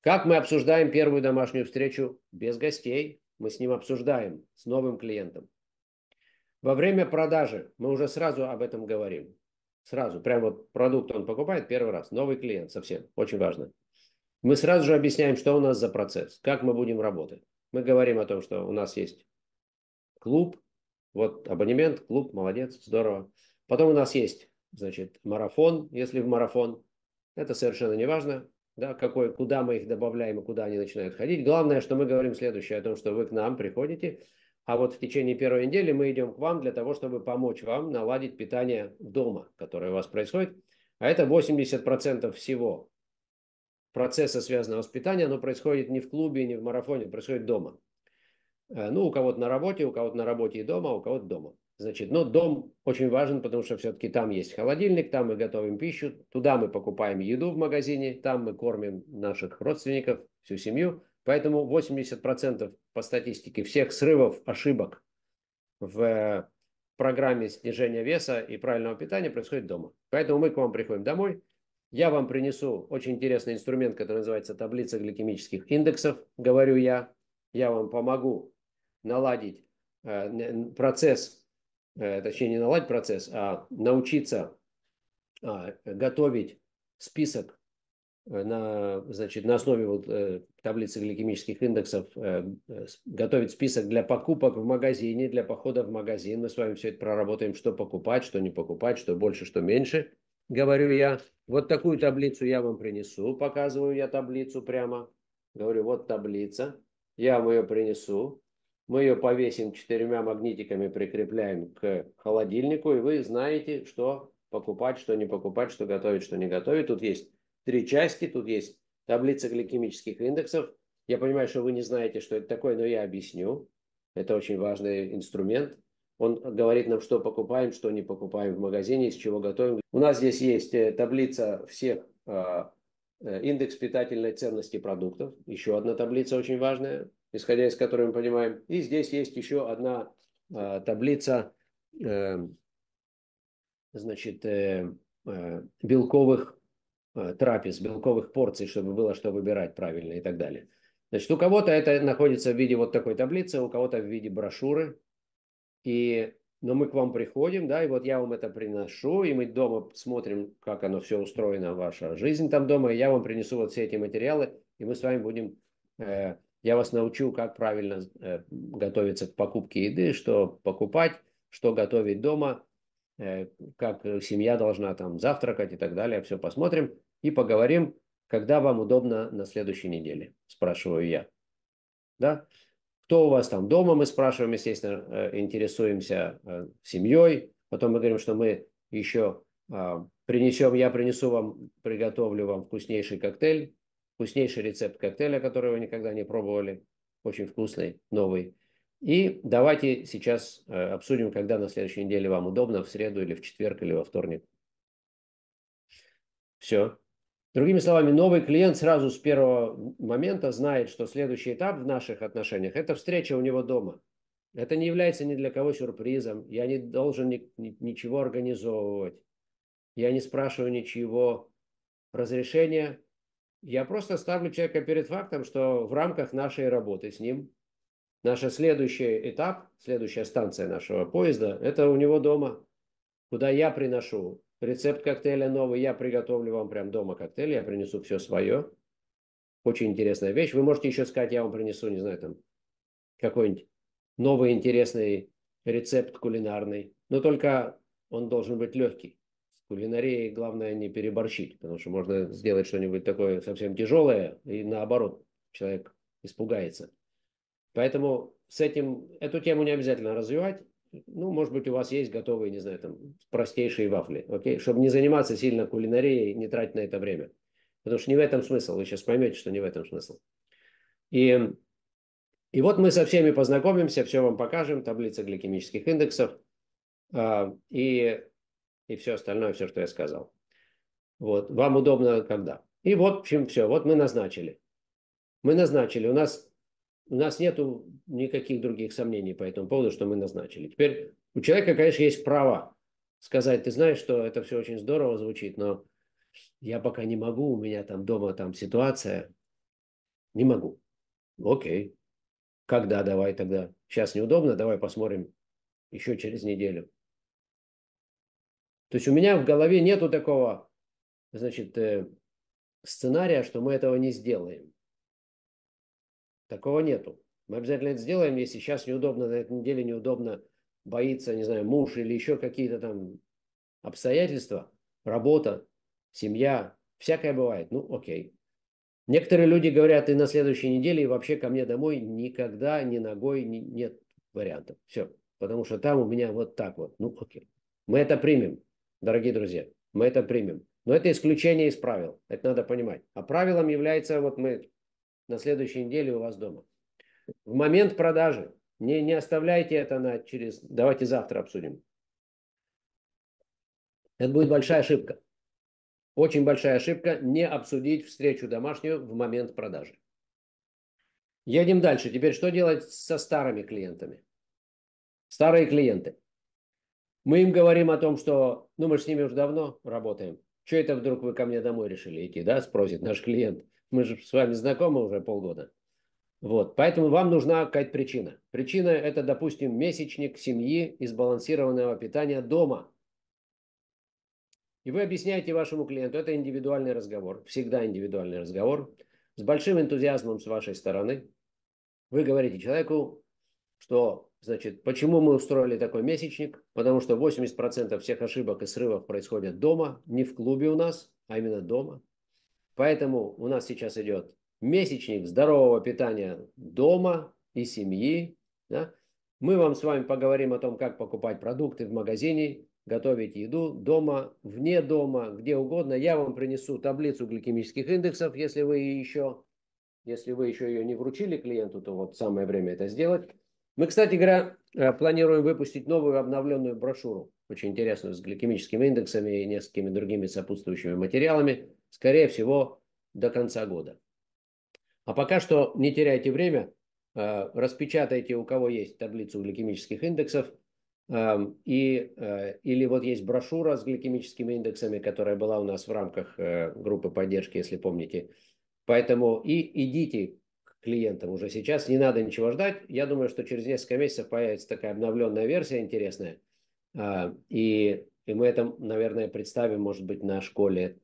Как мы обсуждаем первую домашнюю встречу без гостей? Мы с ним обсуждаем, с новым клиентом. Во время продажи мы уже сразу об этом говорим. Сразу, прям вот продукт он покупает первый раз, новый клиент совсем, очень важно. Мы сразу же объясняем, что у нас за процесс, как мы будем работать. Мы говорим о том, что у нас есть клуб, вот абонемент, клуб, молодец, здорово. Потом у нас есть, значит, марафон, если в марафон. Это совершенно не важно, да, какой, куда мы их добавляем и куда они начинают ходить. Главное, что мы говорим следующее, о том, что вы к нам приходите, а вот в течение первой недели мы идем к вам для того, чтобы помочь вам наладить питание дома, которое у вас происходит. А это 80% всего процесса, связанного с питанием, оно происходит не в клубе, не в марафоне, происходит дома. Э, ну, у кого-то на работе, у кого-то на работе и дома, а у кого-то дома. Значит, но дом очень важен, потому что все-таки там есть холодильник, там мы готовим пищу, туда мы покупаем еду в магазине, там мы кормим наших родственников, всю семью. Поэтому 80% по статистике всех срывов, ошибок в э, программе снижения веса и правильного питания происходит дома. Поэтому мы к вам приходим домой. Я вам принесу очень интересный инструмент, который называется таблица гликемических индексов, говорю я. Я вам помогу наладить э, процесс Э, точнее не наладить процесс, а научиться а, готовить список э, на, значит, на основе вот, э, таблицы гликемических индексов, готовить список для покупок в магазине, для похода в магазин. Мы с вами все это проработаем, что покупать, что не покупать, что больше, что меньше, говорю я. Вот такую таблицу я вам принесу, показываю я таблицу прямо. Говорю, вот таблица, я вам ее принесу. Мы ее повесим четырьмя магнитиками, прикрепляем к холодильнику, и вы знаете, что покупать, что не покупать, что готовить, что не готовить. Тут есть три части, тут есть таблица гликемических индексов. Я понимаю, что вы не знаете, что это такое, но я объясню. Это очень важный инструмент. Он говорит нам, что покупаем, что не покупаем в магазине, из чего готовим. У нас здесь есть э, таблица всех, а, э, индекс питательной ценности продуктов. Еще одна таблица очень важная исходя из которой мы понимаем. И здесь есть еще одна э, таблица э, значит, э, э, белковых э, трапез, белковых порций, чтобы было что выбирать правильно и так далее. Значит, у кого-то это находится в виде вот такой таблицы, у кого-то в виде брошюры. И, но мы к вам приходим, да, и вот я вам это приношу, и мы дома смотрим, как оно все устроено, ваша жизнь там дома, и я вам принесу вот все эти материалы, и мы с вами будем э, я вас научу, как правильно э, готовиться к покупке еды, что покупать, что готовить дома, э, как э, семья должна там завтракать и так далее. Все посмотрим и поговорим, когда вам удобно на следующей неделе, спрашиваю я. Да? Кто у вас там дома, мы спрашиваем, естественно, интересуемся семьей. Потом мы говорим, что мы еще а, принесем, я принесу вам, приготовлю вам вкуснейший коктейль вкуснейший рецепт коктейля, который вы никогда не пробовали, очень вкусный, новый. И давайте сейчас э, обсудим, когда на следующей неделе вам удобно, в среду или в четверг или во вторник. Все. Другими словами, новый клиент сразу с первого момента знает, что следующий этап в наших отношениях – это встреча у него дома. Это не является ни для кого сюрпризом. Я не должен ни, ни, ничего организовывать. Я не спрашиваю ничего разрешения, я просто ставлю человека перед фактом, что в рамках нашей работы с ним, наш следующий этап, следующая станция нашего поезда, это у него дома, куда я приношу рецепт коктейля новый, я приготовлю вам прям дома коктейль, я принесу все свое. Очень интересная вещь. Вы можете еще сказать, я вам принесу, не знаю, там, какой-нибудь новый интересный рецепт кулинарный, но только он должен быть легкий кулинарией главное не переборщить, потому что можно сделать что-нибудь такое совсем тяжелое, и наоборот, человек испугается. Поэтому с этим, эту тему не обязательно развивать. Ну, может быть, у вас есть готовые, не знаю, там, простейшие вафли, окей? Чтобы не заниматься сильно кулинарией, не тратить на это время. Потому что не в этом смысл. Вы сейчас поймете, что не в этом смысл. И, и вот мы со всеми познакомимся, все вам покажем, таблица гликемических индексов. А, и и все остальное, все, что я сказал. Вот. Вам удобно когда. И вот, в общем, все. Вот мы назначили. Мы назначили. У нас, у нас нет никаких других сомнений по этому поводу, что мы назначили. Теперь у человека, конечно, есть право сказать, ты знаешь, что это все очень здорово звучит, но я пока не могу, у меня там дома там ситуация, не могу. Окей. Когда давай тогда? Сейчас неудобно, давай посмотрим еще через неделю. То есть у меня в голове нету такого, значит, э, сценария, что мы этого не сделаем. Такого нету. Мы обязательно это сделаем, если сейчас неудобно, на этой неделе неудобно боится, не знаю, муж или еще какие-то там обстоятельства, работа, семья, всякое бывает. Ну, окей. Некоторые люди говорят, и на следующей неделе, и вообще ко мне домой никогда ни ногой ни, нет вариантов. Все. Потому что там у меня вот так вот. Ну, окей. Мы это примем дорогие друзья, мы это примем. Но это исключение из правил, это надо понимать. А правилом является, вот мы на следующей неделе у вас дома. В момент продажи, не, не оставляйте это на через, давайте завтра обсудим. Это будет большая ошибка. Очень большая ошибка не обсудить встречу домашнюю в момент продажи. Едем дальше. Теперь что делать со старыми клиентами? Старые клиенты. Мы им говорим о том, что, ну, мы же с ними уже давно работаем. Что это вдруг вы ко мне домой решили идти, да, спросит наш клиент. Мы же с вами знакомы уже полгода. Вот, поэтому вам нужна какая-то причина. Причина – это, допустим, месячник семьи из балансированного питания дома. И вы объясняете вашему клиенту, это индивидуальный разговор, всегда индивидуальный разговор, с большим энтузиазмом с вашей стороны. Вы говорите человеку, что Значит, почему мы устроили такой месячник? Потому что 80% всех ошибок и срывов происходят дома, не в клубе у нас, а именно дома. Поэтому у нас сейчас идет месячник здорового питания дома и семьи. Да? Мы вам с вами поговорим о том, как покупать продукты в магазине, готовить еду дома, вне дома, где угодно. Я вам принесу таблицу гликемических индексов, если вы еще, если вы еще ее не вручили клиенту, то вот самое время это сделать. Мы, кстати говоря, э, планируем выпустить новую обновленную брошюру, очень интересную, с гликемическими индексами и несколькими другими сопутствующими материалами, скорее всего, до конца года. А пока что не теряйте время, э, распечатайте, у кого есть таблицу гликемических индексов, эм, и, э, или вот есть брошюра с гликемическими индексами, которая была у нас в рамках группы поддержки, если помните. Поэтому и идите клиентам уже сейчас. Не надо ничего ждать. Я думаю, что через несколько месяцев появится такая обновленная версия интересная. А, и, и мы это, наверное, представим, может быть, на школе,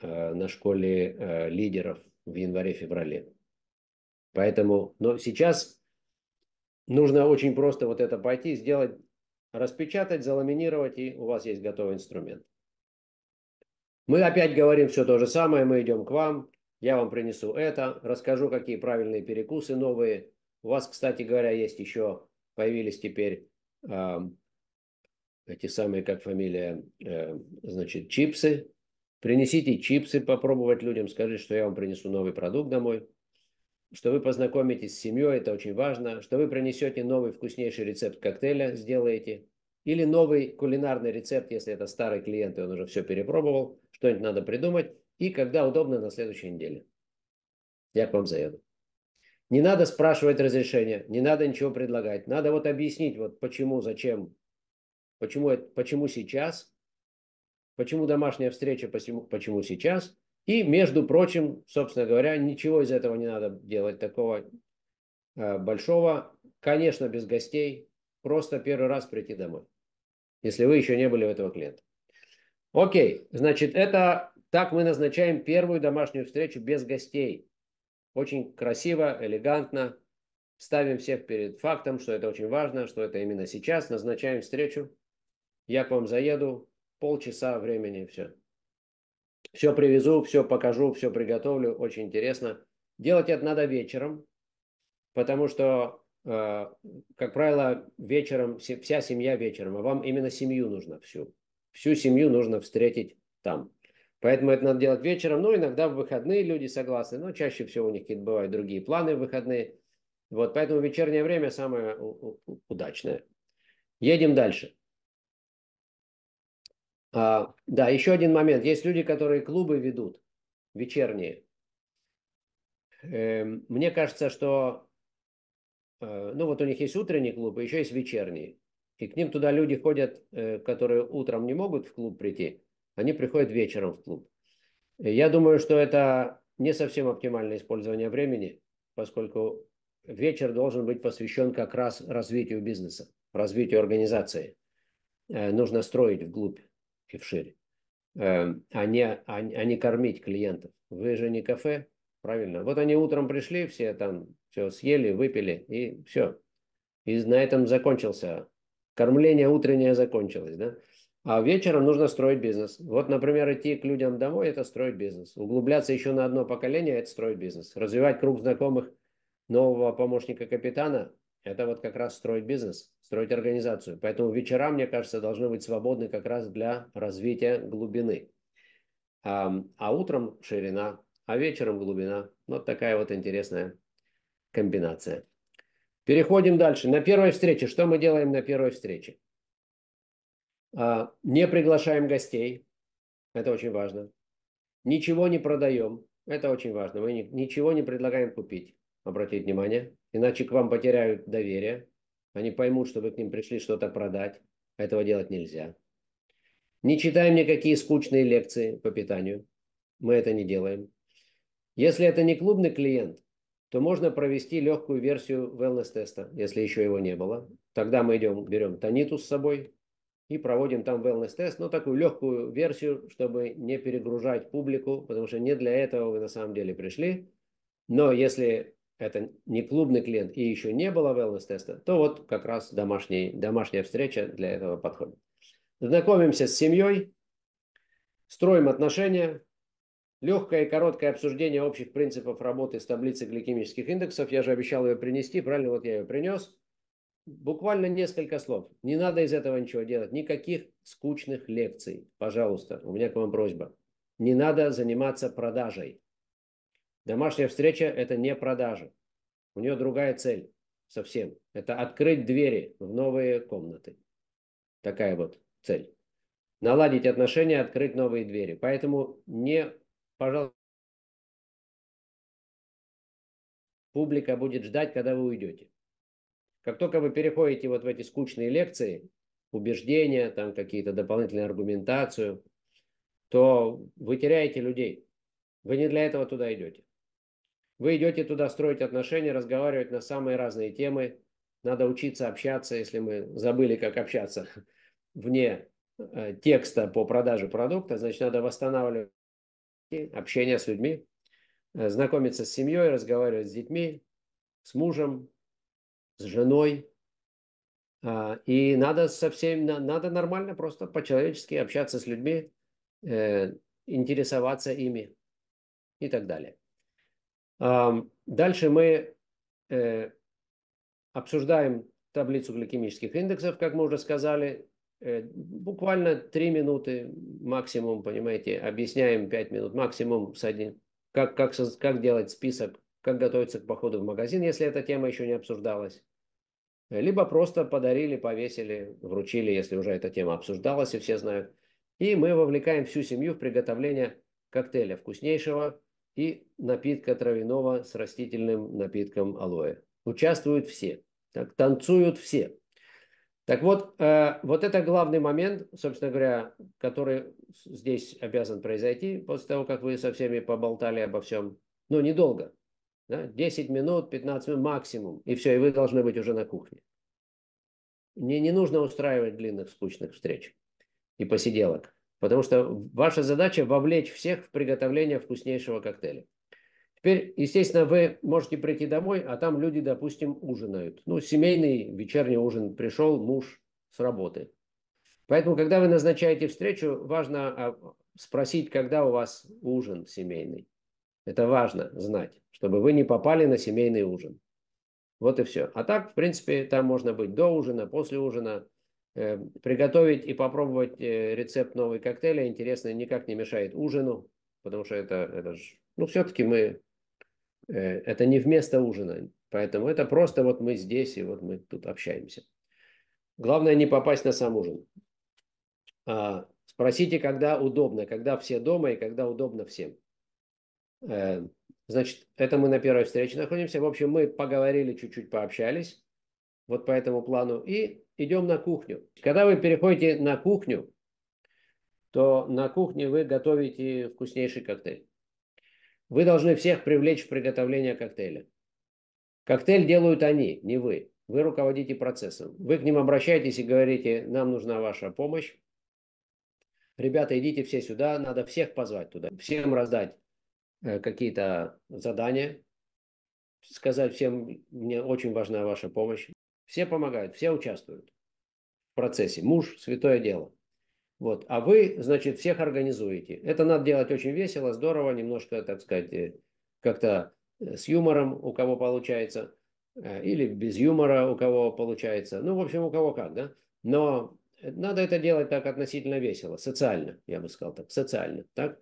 а, на школе а, лидеров в январе-феврале. Поэтому, но сейчас нужно очень просто вот это пойти, сделать, распечатать, заламинировать, и у вас есть готовый инструмент. Мы опять говорим все то же самое, мы идем к вам, я вам принесу это, расскажу, какие правильные перекусы новые. У вас, кстати говоря, есть еще, появились теперь э, эти самые, как фамилия, э, значит, чипсы. Принесите чипсы попробовать людям, скажите, что я вам принесу новый продукт домой что вы познакомитесь с семьей, это очень важно, что вы принесете новый вкуснейший рецепт коктейля, сделаете, или новый кулинарный рецепт, если это старый клиент, и он уже все перепробовал, что-нибудь надо придумать и когда удобно на следующей неделе. Я к вам заеду. Не надо спрашивать разрешения, не надо ничего предлагать. Надо вот объяснить, вот почему, зачем, почему, почему сейчас, почему домашняя встреча, почему, почему сейчас. И, между прочим, собственно говоря, ничего из этого не надо делать такого э, большого. Конечно, без гостей. Просто первый раз прийти домой, если вы еще не были у этого клиента. Окей, значит, это так мы назначаем первую домашнюю встречу без гостей. Очень красиво, элегантно. Ставим всех перед фактом, что это очень важно, что это именно сейчас. Назначаем встречу. Я к вам заеду. Полчаса времени, все. Все привезу, все покажу, все приготовлю. Очень интересно. Делать это надо вечером, потому что, э, как правило, вечером вся семья вечером, а вам именно семью нужно всю. Всю семью нужно встретить там. Поэтому это надо делать вечером, но ну, иногда в выходные люди согласны, но чаще всего у них какие-то бывают другие планы в выходные. Вот, поэтому вечернее время самое удачное. Едем дальше. А, да, еще один момент. Есть люди, которые клубы ведут вечерние. Эм, мне кажется, что э, ну вот у них есть утренний клуб, еще есть вечерний. И к ним туда люди ходят, э, которые утром не могут в клуб прийти они приходят вечером в клуб. Э, я думаю, что это не совсем оптимальное использование времени, поскольку вечер должен быть посвящен как раз развитию бизнеса, развитию организации. Э, нужно строить вглубь и вширь, э, а не, а, а не кормить клиентов. Вы же не кафе, правильно? Вот они утром пришли, все там все съели, выпили и все. И на этом закончился. Кормление утреннее закончилось, да? А вечером нужно строить бизнес. Вот, например, идти к людям домой – это строить бизнес. Углубляться еще на одно поколение – это строить бизнес. Развивать круг знакомых нового помощника капитана – это вот как раз строить бизнес, строить организацию. Поэтому вечера, мне кажется, должны быть свободны как раз для развития глубины. А, а утром ширина, а вечером глубина. Вот такая вот интересная комбинация. Переходим дальше. На первой встрече. Что мы делаем на первой встрече? А, не приглашаем гостей. Это очень важно. Ничего не продаем. Это очень важно. Мы ничего не предлагаем купить. Обратите внимание. Иначе к вам потеряют доверие. Они поймут, что вы к ним пришли что-то продать. Этого делать нельзя. Не читаем никакие скучные лекции по питанию. Мы это не делаем. Если это не клубный клиент, то можно провести легкую версию wellness-теста, если еще его не было. Тогда мы идем, берем тониту с собой, и проводим там wellness-тест, но ну, такую легкую версию, чтобы не перегружать публику, потому что не для этого вы на самом деле пришли. Но если это не клубный клиент и еще не было wellness-теста, то вот как раз домашний, домашняя встреча для этого подходит. Знакомимся с семьей, строим отношения, легкое и короткое обсуждение общих принципов работы с таблицей гликемических индексов. Я же обещал ее принести, правильно, вот я ее принес буквально несколько слов. Не надо из этого ничего делать. Никаких скучных лекций. Пожалуйста, у меня к вам просьба. Не надо заниматься продажей. Домашняя встреча – это не продажа. У нее другая цель совсем. Это открыть двери в новые комнаты. Такая вот цель. Наладить отношения, открыть новые двери. Поэтому не, пожалуйста, публика будет ждать, когда вы уйдете. Как только вы переходите вот в эти скучные лекции, убеждения, там какие-то дополнительные аргументацию, то вы теряете людей. Вы не для этого туда идете. Вы идете туда строить отношения, разговаривать на самые разные темы. Надо учиться общаться, если мы забыли, как общаться <laughs> вне э, текста по продаже продукта, значит, надо восстанавливать общение с людьми, э, знакомиться с семьей, разговаривать с детьми, с мужем, с женой. А, и надо со всеми, надо нормально просто по-человечески общаться с людьми, э, интересоваться ими и так далее. Дальше мы э, обсуждаем таблицу гликемических индексов, как мы уже сказали, э, буквально 3 минуты максимум, понимаете, объясняем 5 минут максимум, садим, как, как, как делать список, как готовиться к походу в магазин, если эта тема еще не обсуждалась, либо просто подарили, повесили, вручили, если уже эта тема обсуждалась и все знают. И мы вовлекаем всю семью в приготовление коктейля вкуснейшего и напитка травяного с растительным напитком алоэ. Участвуют все, так, танцуют все. Так вот, э, вот это главный момент, собственно говоря, который здесь обязан произойти после того, как вы со всеми поболтали обо всем. Ну, недолго, да? 10 минут, 15 минут максимум, и все, и вы должны быть уже на кухне. Не, не нужно устраивать длинных скучных встреч и посиделок, потому что ваша задача вовлечь всех в приготовление вкуснейшего коктейля. Теперь, естественно, вы можете прийти домой, а там люди, допустим, ужинают. Ну, семейный вечерний ужин пришел муж с работы. Поэтому, когда вы назначаете встречу, важно а, спросить, когда у вас ужин семейный. Это важно знать, чтобы вы не попали на семейный ужин. Вот и все. А так, в принципе, там можно быть до ужина, после ужина. Э, приготовить и попробовать э, рецепт новой коктейля, интересно, никак не мешает ужину, потому что это, это ж, ну, все-таки мы, э, это не вместо ужина, поэтому это просто вот мы здесь и вот мы тут общаемся. Главное не попасть на сам ужин. А, спросите, когда удобно, когда все дома и когда удобно всем. Э, значит, это мы на первой встрече находимся. В общем, мы поговорили чуть-чуть, пообщались вот по этому плану и идем на кухню. Когда вы переходите на кухню, то на кухне вы готовите вкуснейший коктейль. Вы должны всех привлечь в приготовление коктейля. Коктейль делают они, не вы. Вы руководите процессом. Вы к ним обращаетесь и говорите, нам нужна ваша помощь. Ребята, идите все сюда, надо всех позвать туда, всем раздать Э, какие-то задания, сказать всем, мне очень важна ваша помощь. Все помогают, все участвуют в процессе. Муж – святое дело. Вот. А вы, значит, всех организуете. Это надо делать очень весело, здорово, немножко, так сказать, э, как-то э, с юмором у кого получается, или без юмора у кого получается. Ну, в общем, у кого как, да? Но надо это делать так относительно весело, социально, я бы сказал так, социально, так?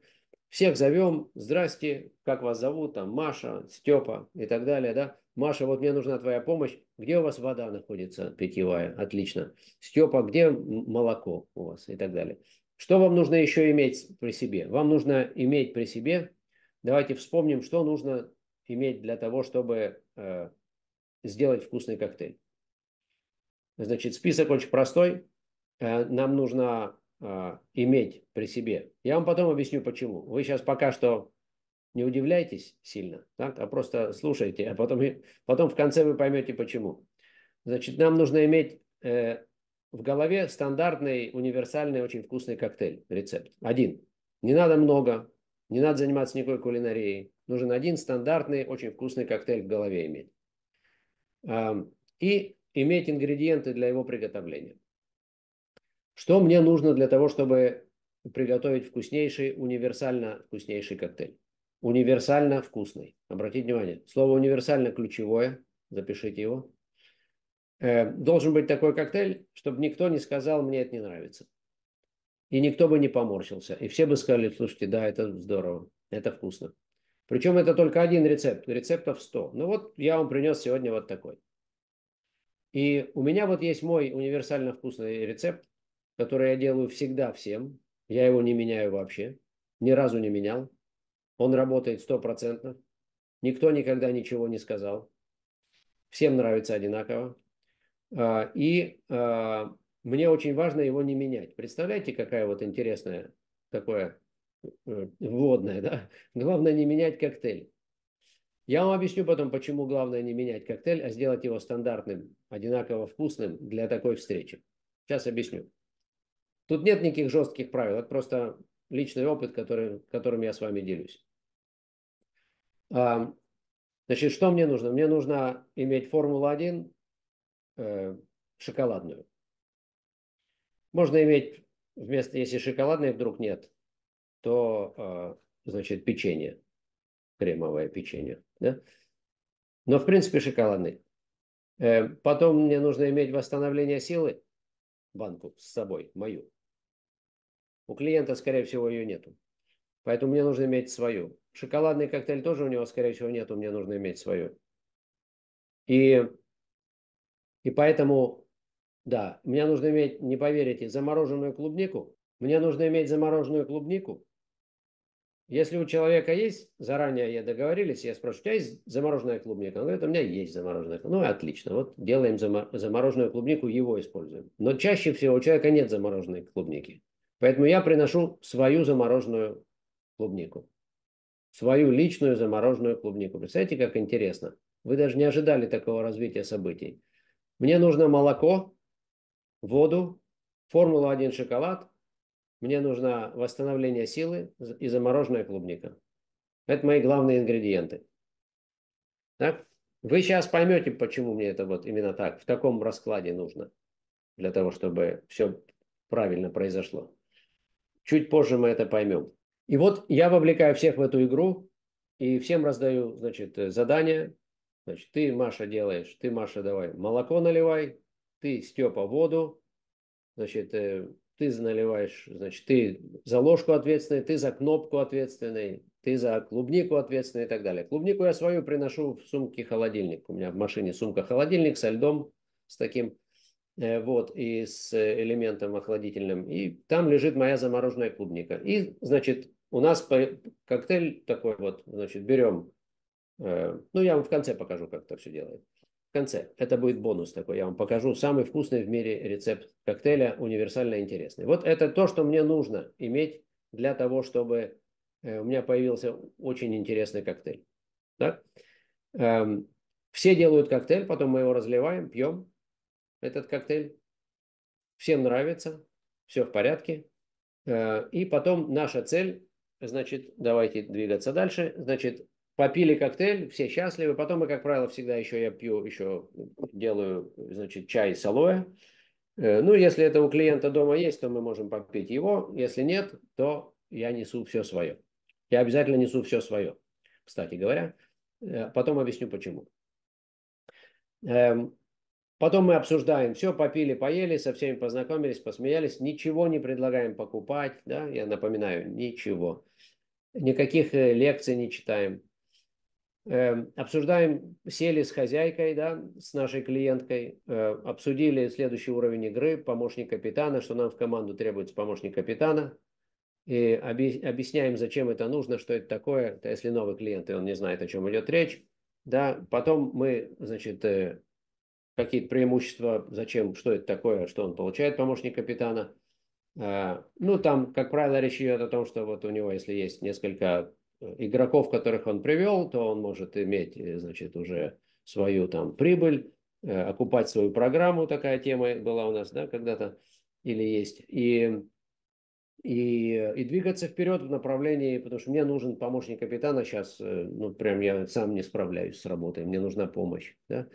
Всех зовем, здрасте, как вас зовут, там, Маша, Степа и так далее, да? Маша, вот мне нужна твоя помощь. Где у вас вода находится питьевая? Отлично. Степа, где молоко у вас и так далее. Что вам нужно еще иметь при себе? Вам нужно иметь при себе, давайте вспомним, что нужно иметь для того, чтобы э, сделать вкусный коктейль. Значит, список очень простой. Э, нам нужно а, иметь при себе. Я вам потом объясню, почему. Вы сейчас пока что не удивляйтесь сильно, так, а просто слушайте, а потом, потом в конце вы поймете, почему. Значит, нам нужно иметь э, в голове стандартный, универсальный, очень вкусный коктейль, рецепт. Один. Не надо много, не надо заниматься никакой кулинарией. Нужен один стандартный, очень вкусный коктейль в голове иметь. Э, и иметь ингредиенты для его приготовления. Что мне нужно для того, чтобы приготовить вкуснейший, универсально вкуснейший коктейль? Универсально вкусный. Обратите внимание, слово универсально ключевое, запишите его. Э, должен быть такой коктейль, чтобы никто не сказал, мне это не нравится. И никто бы не поморщился. И все бы сказали, слушайте, да, это здорово, это вкусно. Причем это только один рецепт, рецептов 100. Ну вот я вам принес сегодня вот такой. И у меня вот есть мой универсально вкусный рецепт который я делаю всегда всем. Я его не меняю вообще. Ни разу не менял. Он работает стопроцентно. Никто никогда ничего не сказал. Всем нравится одинаково. А, и а, мне очень важно его не менять. Представляете, какая вот интересная такое э, вводное, да? Главное не менять коктейль. Я вам объясню потом, почему главное не менять коктейль, а сделать его стандартным, одинаково вкусным для такой встречи. Сейчас объясню. Тут нет никаких жестких правил, это просто личный опыт, который, которым я с вами делюсь. А, значит, что мне нужно? Мне нужно иметь Формулу-1 э, шоколадную. Можно иметь вместо, если шоколадной вдруг нет, то, э, значит, печенье, кремовое печенье. Да? Но, в принципе, шоколадный. Э, потом мне нужно иметь восстановление силы, банку с собой, мою. У клиента, скорее всего, ее нету. Поэтому мне нужно иметь свою. Шоколадный коктейль тоже у него, скорее всего, нету, мне нужно иметь свою. И, и поэтому, да, мне нужно иметь, не поверите, замороженную клубнику. Мне нужно иметь замороженную клубнику. Если у человека есть, заранее я договорились, я спрашиваю, у тебя есть замороженная клубника? Он говорит, у меня есть замороженная клубника. Ну, отлично, вот делаем замороженную клубнику, его используем. Но чаще всего у человека нет замороженной клубники. Поэтому я приношу свою замороженную клубнику. Свою личную замороженную клубнику. Представляете, как интересно. Вы даже не ожидали такого развития событий. Мне нужно молоко, воду, Формула-1 шоколад. Мне нужно восстановление силы и замороженная клубника. Это мои главные ингредиенты. Так? Вы сейчас поймете, почему мне это вот именно так, в таком раскладе нужно, для того, чтобы все правильно произошло. Чуть позже мы это поймем. И вот я вовлекаю всех в эту игру и всем раздаю, значит, э, задания. Значит, ты, Маша, делаешь, ты, Маша, давай молоко наливай, ты, Степа, воду, значит, э, ты наливаешь, значит, ты за ложку ответственный, ты за кнопку ответственный, ты за клубнику ответственный и так далее. Клубнику я свою приношу в сумке холодильник. У меня в машине сумка холодильник со льдом, с таким. Э, вот, и с э, элементом охладительным. И там лежит моя замороженная клубника. И, значит, у нас по... коктейль такой вот, значит, берем, э, ну, я вам в конце покажу, как это все делает. В конце, это будет бонус такой, я вам покажу самый вкусный в мире рецепт коктейля, универсально интересный. Вот это то, что мне нужно иметь для того, чтобы э, у меня появился очень интересный коктейль. Да? Эм, все делают коктейль, потом мы его разливаем, пьем, этот коктейль, всем нравится, все в порядке. Э, и потом наша цель, значит, давайте двигаться дальше, значит, попили коктейль, все счастливы. Потом мы, как правило, всегда еще я пью, еще делаю, значит, чай с алоэ. Э, ну, если это у клиента дома есть, то мы можем попить его. Если нет, то я несу все свое. Я обязательно несу все свое, кстати говоря. Э, потом объясню, почему. Эм, Потом мы обсуждаем, все, попили, поели, со всеми познакомились, посмеялись, ничего не предлагаем покупать, да, я напоминаю, ничего. Никаких э, лекций не читаем. Э, обсуждаем, сели с хозяйкой, да, с нашей клиенткой, э, обсудили следующий уровень игры, помощник капитана, что нам в команду требуется помощник капитана, и оби- объясняем, зачем это нужно, что это такое, это если новый клиент, и он не знает, о чем идет речь, да, потом мы, значит, э, какие-то преимущества, зачем, что это такое, что он получает, помощник капитана. А, ну, там, как правило, речь идет о том, что вот у него, если есть несколько э, игроков, которых он привел, то он может иметь, э, значит, уже свою там прибыль, э, окупать свою программу, такая тема была у нас, да, когда-то, или есть, и, и, и двигаться вперед в направлении, потому что мне нужен помощник капитана сейчас, ну, прям я сам не справляюсь с работой, мне нужна помощь, да,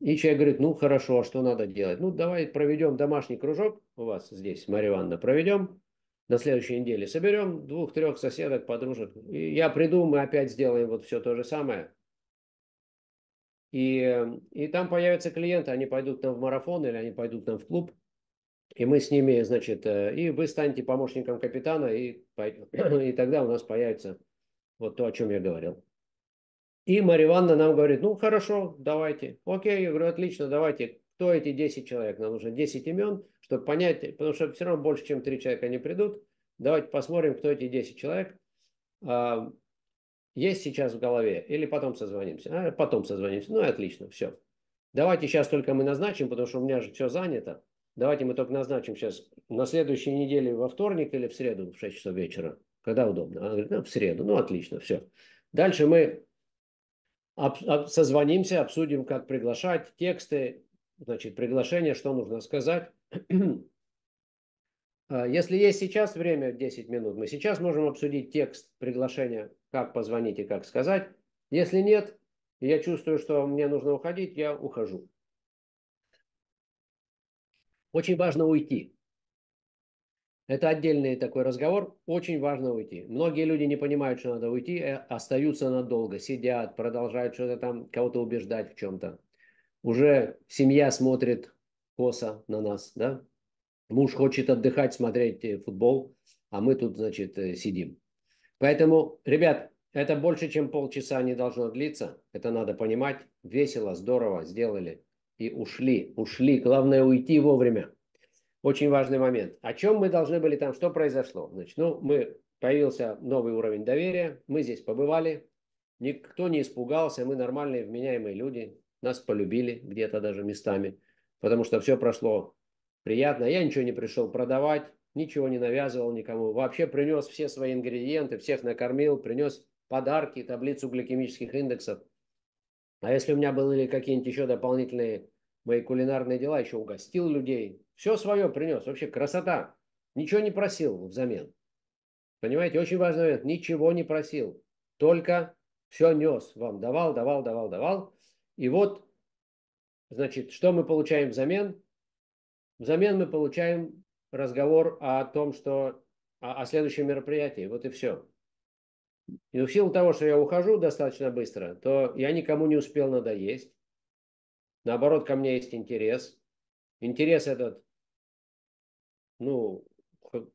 и человек говорит, ну хорошо, а что надо делать? Ну давай проведем домашний кружок у вас здесь, Мария Ивановна, проведем на следующей неделе. Соберем двух-трех соседок, подружек. И я приду, мы опять сделаем вот все то же самое. И, эм, и там появятся клиенты, они пойдут нам в марафон или они пойдут нам в клуб. И мы с ними, значит, э, и вы станете помощником капитана, и, <clears throat> и тогда у нас появится вот то, о чем я говорил. И Мария Ивановна нам говорит, ну хорошо, давайте. Окей, я говорю, отлично, давайте. Кто эти 10 человек? Нам нужно 10 имен, чтобы понять, потому что все равно больше, чем 3 человека не придут. Давайте посмотрим, кто эти 10 человек а, есть сейчас в голове. Или потом созвонимся. А, потом созвонимся. Ну и отлично, все. Давайте сейчас только мы назначим, потому что у меня же все занято. Давайте мы только назначим сейчас на следующей неделе во вторник или в среду в 6 часов вечера. Когда удобно. Она говорит, ну, в среду. Ну, отлично, все. Дальше мы созвонимся, обсудим, как приглашать, тексты, значит, приглашение, что нужно сказать. <clears throat> А, если есть сейчас время, 10 минут, мы сейчас можем обсудить текст приглашения, как позвонить и как сказать. Если нет, я чувствую, что мне нужно уходить, я ухожу. Очень важно уйти. Это отдельный такой разговор. Очень важно уйти. Многие люди не понимают, что надо уйти, э, остаются надолго, сидят, продолжают что-то там, кого-то убеждать в чем-то. Уже семья смотрит косо на нас, да? Муж хочет отдыхать, смотреть э, футбол, а мы тут, значит, э, сидим. Поэтому, ребят, это больше, чем полчаса не должно длиться. Это надо понимать. Весело, здорово сделали и ушли. Ушли. Главное уйти вовремя очень важный момент. О чем мы должны были там, что произошло? Значит, ну, мы, появился новый уровень доверия, мы здесь побывали, никто не испугался, мы нормальные, вменяемые люди, нас полюбили где-то даже местами, потому что все прошло приятно, я ничего не пришел продавать, ничего не навязывал никому, вообще принес все свои ингредиенты, всех накормил, принес подарки, таблицу гликемических индексов. А если у меня были какие-нибудь еще дополнительные мои кулинарные дела, еще угостил людей. Все свое принес, вообще красота. Ничего не просил взамен. Понимаете, очень важный момент. Ничего не просил. Только все нес вам. Давал, давал, давал, давал. И вот, значит, что мы получаем взамен? Взамен мы получаем разговор о том, что о, о следующем мероприятии. Вот и все. И в силу того, что я ухожу достаточно быстро, то я никому не успел надоесть. Наоборот, ко мне есть интерес. Интерес этот, ну,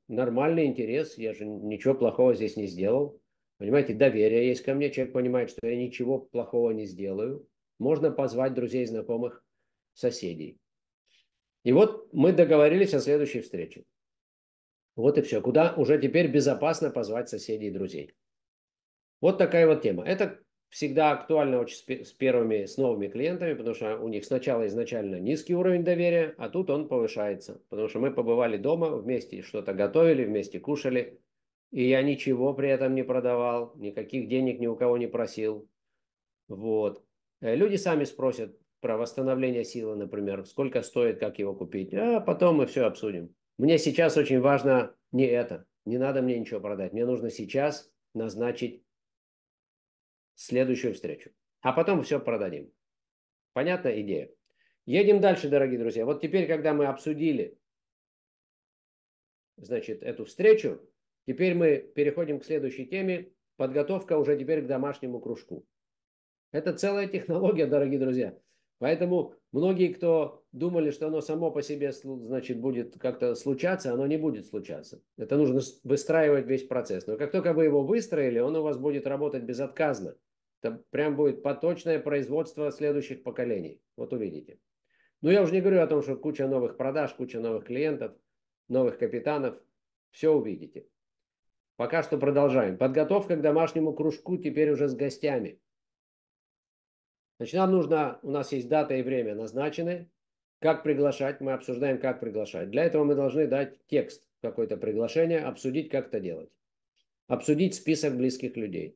нормальный интерес. Я же ничего плохого здесь не сделал. Понимаете, доверие есть ко мне. Человек понимает, что я ничего плохого не сделаю. Можно позвать друзей, знакомых, соседей. И вот мы договорились о следующей встрече. Вот и все. Куда уже теперь безопасно позвать соседей и друзей. Вот такая вот тема. Это всегда актуально очень с первыми, с новыми клиентами, потому что у них сначала изначально низкий уровень доверия, а тут он повышается, потому что мы побывали дома, вместе что-то готовили, вместе кушали, и я ничего при этом не продавал, никаких денег ни у кого не просил. Вот. Э, люди сами спросят про восстановление силы, например, сколько стоит, как его купить, а потом мы все обсудим. Мне сейчас очень важно не это, не надо мне ничего продать, мне нужно сейчас назначить следующую встречу. А потом все продадим. Понятная идея? Едем дальше, дорогие друзья. Вот теперь, когда мы обсудили, значит, эту встречу, теперь мы переходим к следующей теме. Подготовка уже теперь к домашнему кружку. Это целая технология, дорогие друзья. Поэтому многие, кто думали, что оно само по себе значит, будет как-то случаться, оно не будет случаться. Это нужно выстраивать весь процесс. Но как только вы его выстроили, он у вас будет работать безотказно. Там прям будет поточное производство следующих поколений. Вот увидите. Ну, я уже не говорю о том, что куча новых продаж, куча новых клиентов, новых капитанов. Все увидите. Пока что продолжаем. Подготовка к домашнему кружку теперь уже с гостями. Значит, нам нужно, у нас есть дата и время назначены. Как приглашать? Мы обсуждаем, как приглашать. Для этого мы должны дать текст какое-то приглашение, обсудить, как это делать. Обсудить список близких людей.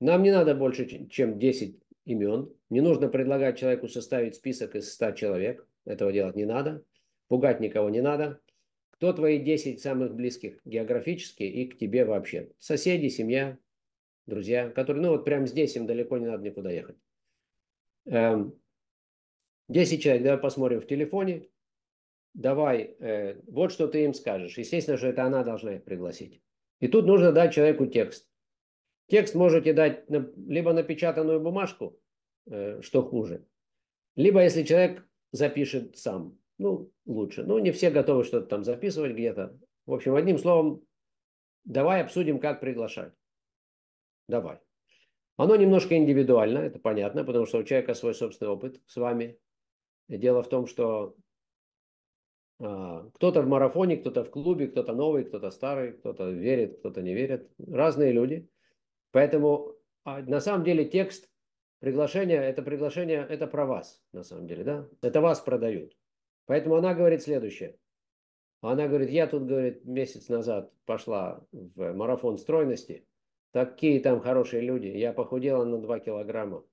Нам не надо больше, чем 10 имен. Не нужно предлагать человеку составить список из 100 человек. Этого делать не надо. Пугать никого не надо. Кто твои 10 самых близких географически и к тебе вообще? Соседи, семья, друзья, которые, ну вот прямо здесь им далеко не надо никуда ехать. 10 эм, человек, давай посмотрим в телефоне. Давай, э, вот что ты им скажешь. Естественно, что это она должна их пригласить. И тут нужно дать человеку текст. Текст можете дать либо напечатанную бумажку, э, что хуже, либо если человек запишет сам, ну, лучше. Ну, не все готовы что-то там записывать где-то. В общем, одним словом, давай обсудим, как приглашать. Давай. Оно немножко индивидуально, это понятно, потому что у человека свой собственный опыт с вами. Дело в том, что а, кто-то в марафоне, кто-то в клубе, кто-то новый, кто-то старый, кто-то верит, кто-то не верит. Разные люди. Поэтому а, на самом деле текст приглашения, это приглашение, это про вас, на самом деле, да? Это вас продают. Поэтому она говорит следующее. Она говорит, я тут, говорит, месяц назад пошла в марафон стройности. Такие там хорошие люди. Я похудела на 2 килограмма.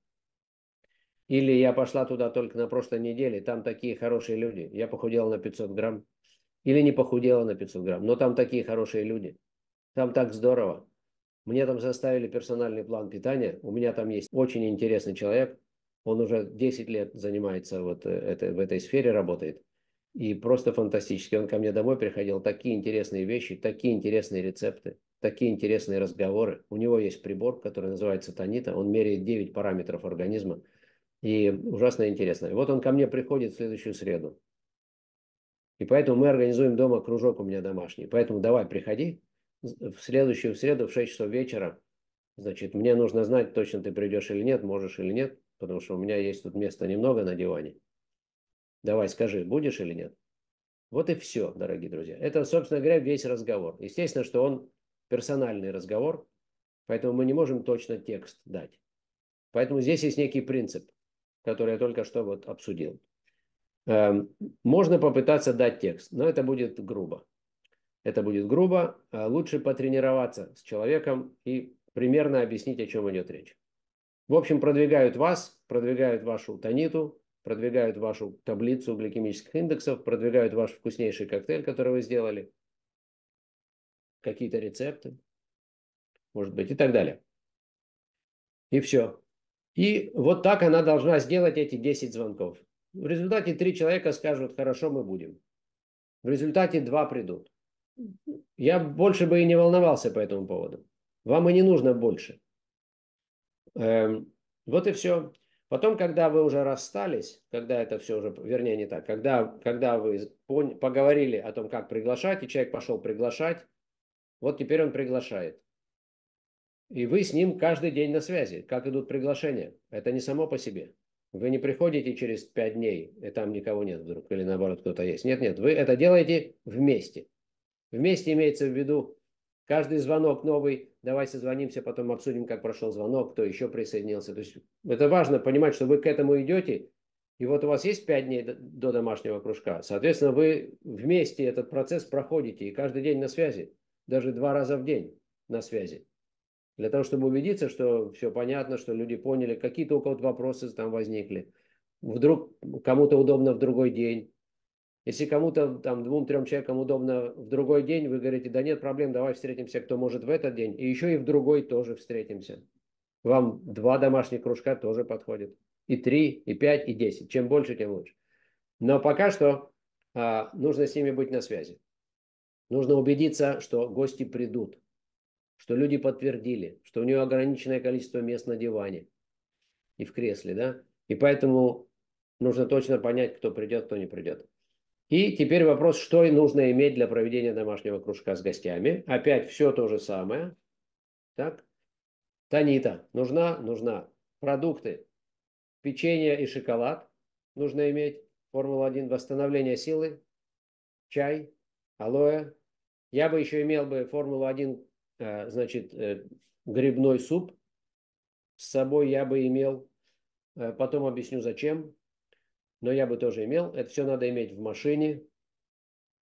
Или я пошла туда только на прошлой неделе, там такие хорошие люди. Я похудела на 500 грамм. Или не похудела на 500 грамм, но там такие хорошие люди. Там так здорово. Мне там составили персональный план питания. У меня там есть очень интересный человек. Он уже 10 лет занимается вот э, это, в этой сфере, работает. И просто фантастически. Он ко мне домой приходил. Такие интересные вещи, такие интересные рецепты, такие интересные разговоры. У него есть прибор, который называется Танита. Он меряет 9 параметров организма. И ужасно интересно. И вот он ко мне приходит в следующую среду. И поэтому мы организуем дома кружок у меня домашний. Поэтому давай, приходи, в следующую в среду в 6 часов вечера, значит, мне нужно знать, точно ты придешь или нет, можешь или нет, потому что у меня есть тут места немного на диване. Давай, скажи, будешь или нет? Вот и все, дорогие друзья. Это, собственно говоря, весь разговор. Естественно, что он персональный разговор, поэтому мы не можем точно текст дать. Поэтому здесь есть некий принцип, который я только что вот обсудил. Эм, можно попытаться дать текст, но это будет грубо. Это будет грубо. А лучше потренироваться с человеком и примерно объяснить, о чем идет речь. В общем, продвигают вас, продвигают вашу тониту, продвигают вашу таблицу гликемических индексов, продвигают ваш вкуснейший коктейль, который вы сделали, какие-то рецепты, может быть, и так далее. И все. И вот так она должна сделать эти 10 звонков. В результате три человека скажут, хорошо, мы будем. В результате два придут я больше бы и не волновался по этому поводу. Вам и не нужно больше. Эм, вот и все. Потом, когда вы уже расстались, когда это все уже, вернее, не так, когда, когда вы пон- поговорили о том, как приглашать, и человек пошел приглашать, вот теперь он приглашает. И вы с ним каждый день на связи. Как идут приглашения? Это не само по себе. Вы не приходите через пять дней, и там никого нет вдруг, или наоборот, кто-то есть. Нет, нет, вы это делаете вместе. Вместе имеется в виду каждый звонок новый, давай созвонимся, потом обсудим, как прошел звонок, кто еще присоединился. То есть это важно понимать, что вы к этому идете, и вот у вас есть пять дней до домашнего кружка. Соответственно, вы вместе этот процесс проходите, и каждый день на связи, даже два раза в день на связи. Для того, чтобы убедиться, что все понятно, что люди поняли, какие только вот вопросы там возникли. Вдруг кому-то удобно в другой день, если кому-то, там, двум-трем человекам удобно в другой день, вы говорите, да нет проблем, давай встретимся, кто может в этот день. И еще и в другой тоже встретимся. Вам два домашних кружка тоже подходит. И три, и пять, и десять. Чем больше, тем лучше. Но пока что а, нужно с ними быть на связи. Нужно убедиться, что гости придут, что люди подтвердили, что у нее ограниченное количество мест на диване и в кресле, да? И поэтому нужно точно понять, кто придет, кто не придет. И теперь вопрос, что нужно иметь для проведения домашнего кружка с гостями. Опять все то же самое. Так. Танита. Нужна? Нужна. Продукты. Печенье и шоколад нужно иметь. Формула-1. Восстановление силы. Чай. Алоэ. Я бы еще имел бы Формулу-1, э, значит, э, грибной суп. С собой я бы имел. Э, потом объясню, зачем но я бы тоже имел. Это все надо иметь в машине.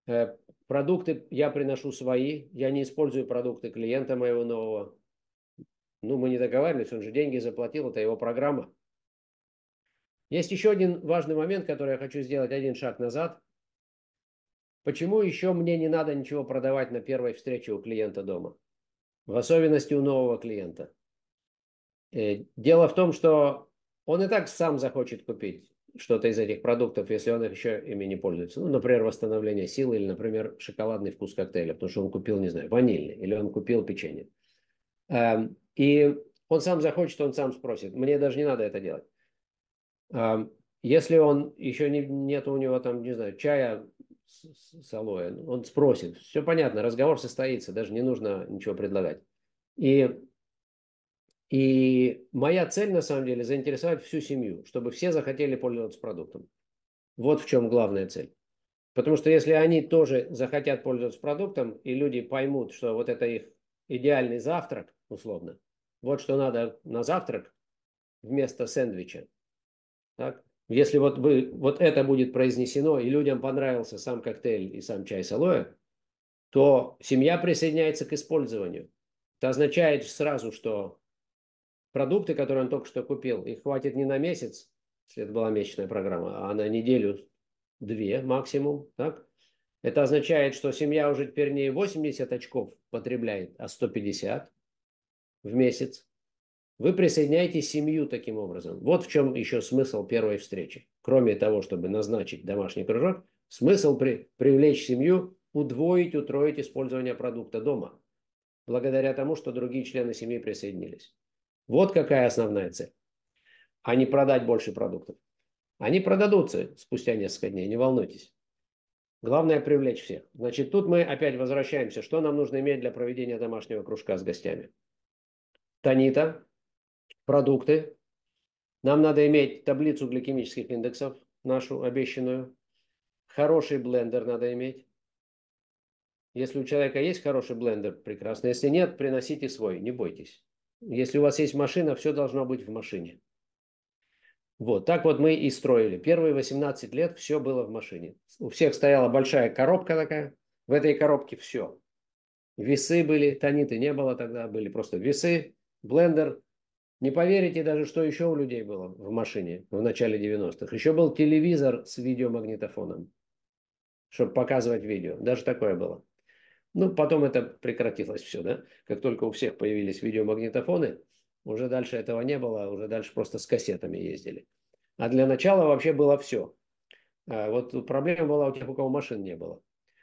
Э, продукты я приношу свои, я не использую продукты клиента моего нового. Ну, мы не договаривались, он же деньги заплатил, это его программа. Есть еще один важный момент, который я хочу сделать один шаг назад. Почему еще мне не надо ничего продавать на первой встрече у клиента дома? В особенности у нового клиента. Э, дело в том, что он и так сам захочет купить что-то из этих продуктов, если он их еще ими не пользуется. Ну, например, восстановление силы или, например, шоколадный вкус коктейля, потому что он купил, не знаю, ванильный или он купил печенье. Эм, и он сам захочет, он сам спросит. Мне даже не надо это делать. Эм, если он еще не, нет у него там, не знаю, чая с, с алоэ, он спросит. Все понятно, разговор состоится, даже не нужно ничего предлагать. И и моя цель, на самом деле, заинтересовать всю семью, чтобы все захотели пользоваться продуктом. Вот в чем главная цель. Потому что если они тоже захотят пользоваться продуктом, и люди поймут, что вот это их идеальный завтрак, условно, вот что надо на завтрак вместо сэндвича. Так? Если вот, вы, вот это будет произнесено, и людям понравился сам коктейль и сам чай с алоэ, то семья присоединяется к использованию. Это означает сразу, что продукты, которые он только что купил, их хватит не на месяц, если это была месячная программа, а на неделю, две максимум, так? Это означает, что семья уже теперь не 80 очков потребляет, а 150 в месяц. Вы присоединяете семью таким образом. Вот в чем еще смысл первой встречи. Кроме того, чтобы назначить домашний кружок, смысл при, привлечь семью, удвоить, утроить использование продукта дома, благодаря тому, что другие члены семьи присоединились. Вот какая основная цель. А не продать больше продуктов. Они продадутся спустя несколько дней, не волнуйтесь. Главное привлечь всех. Значит, тут мы опять возвращаемся. Что нам нужно иметь для проведения домашнего кружка с гостями? Танита, продукты. Нам надо иметь таблицу гликемических индексов, нашу обещанную. Хороший блендер надо иметь. Если у человека есть хороший блендер, прекрасно. Если нет, приносите свой, не бойтесь. Если у вас есть машина, все должно быть в машине. Вот так вот мы и строили. Первые 18 лет все было в машине. У всех стояла большая коробка такая. В этой коробке все. Весы были, тониты не было тогда, были просто весы, блендер. Не поверите даже, что еще у людей было в машине в начале 90-х. Еще был телевизор с видеомагнитофоном, чтобы показывать видео. Даже такое было. Ну, потом это прекратилось все, да? Как только у всех появились видеомагнитофоны, уже дальше этого не было, уже дальше просто с кассетами ездили. А для начала вообще было все. А вот проблема была у тех, у кого машин не было.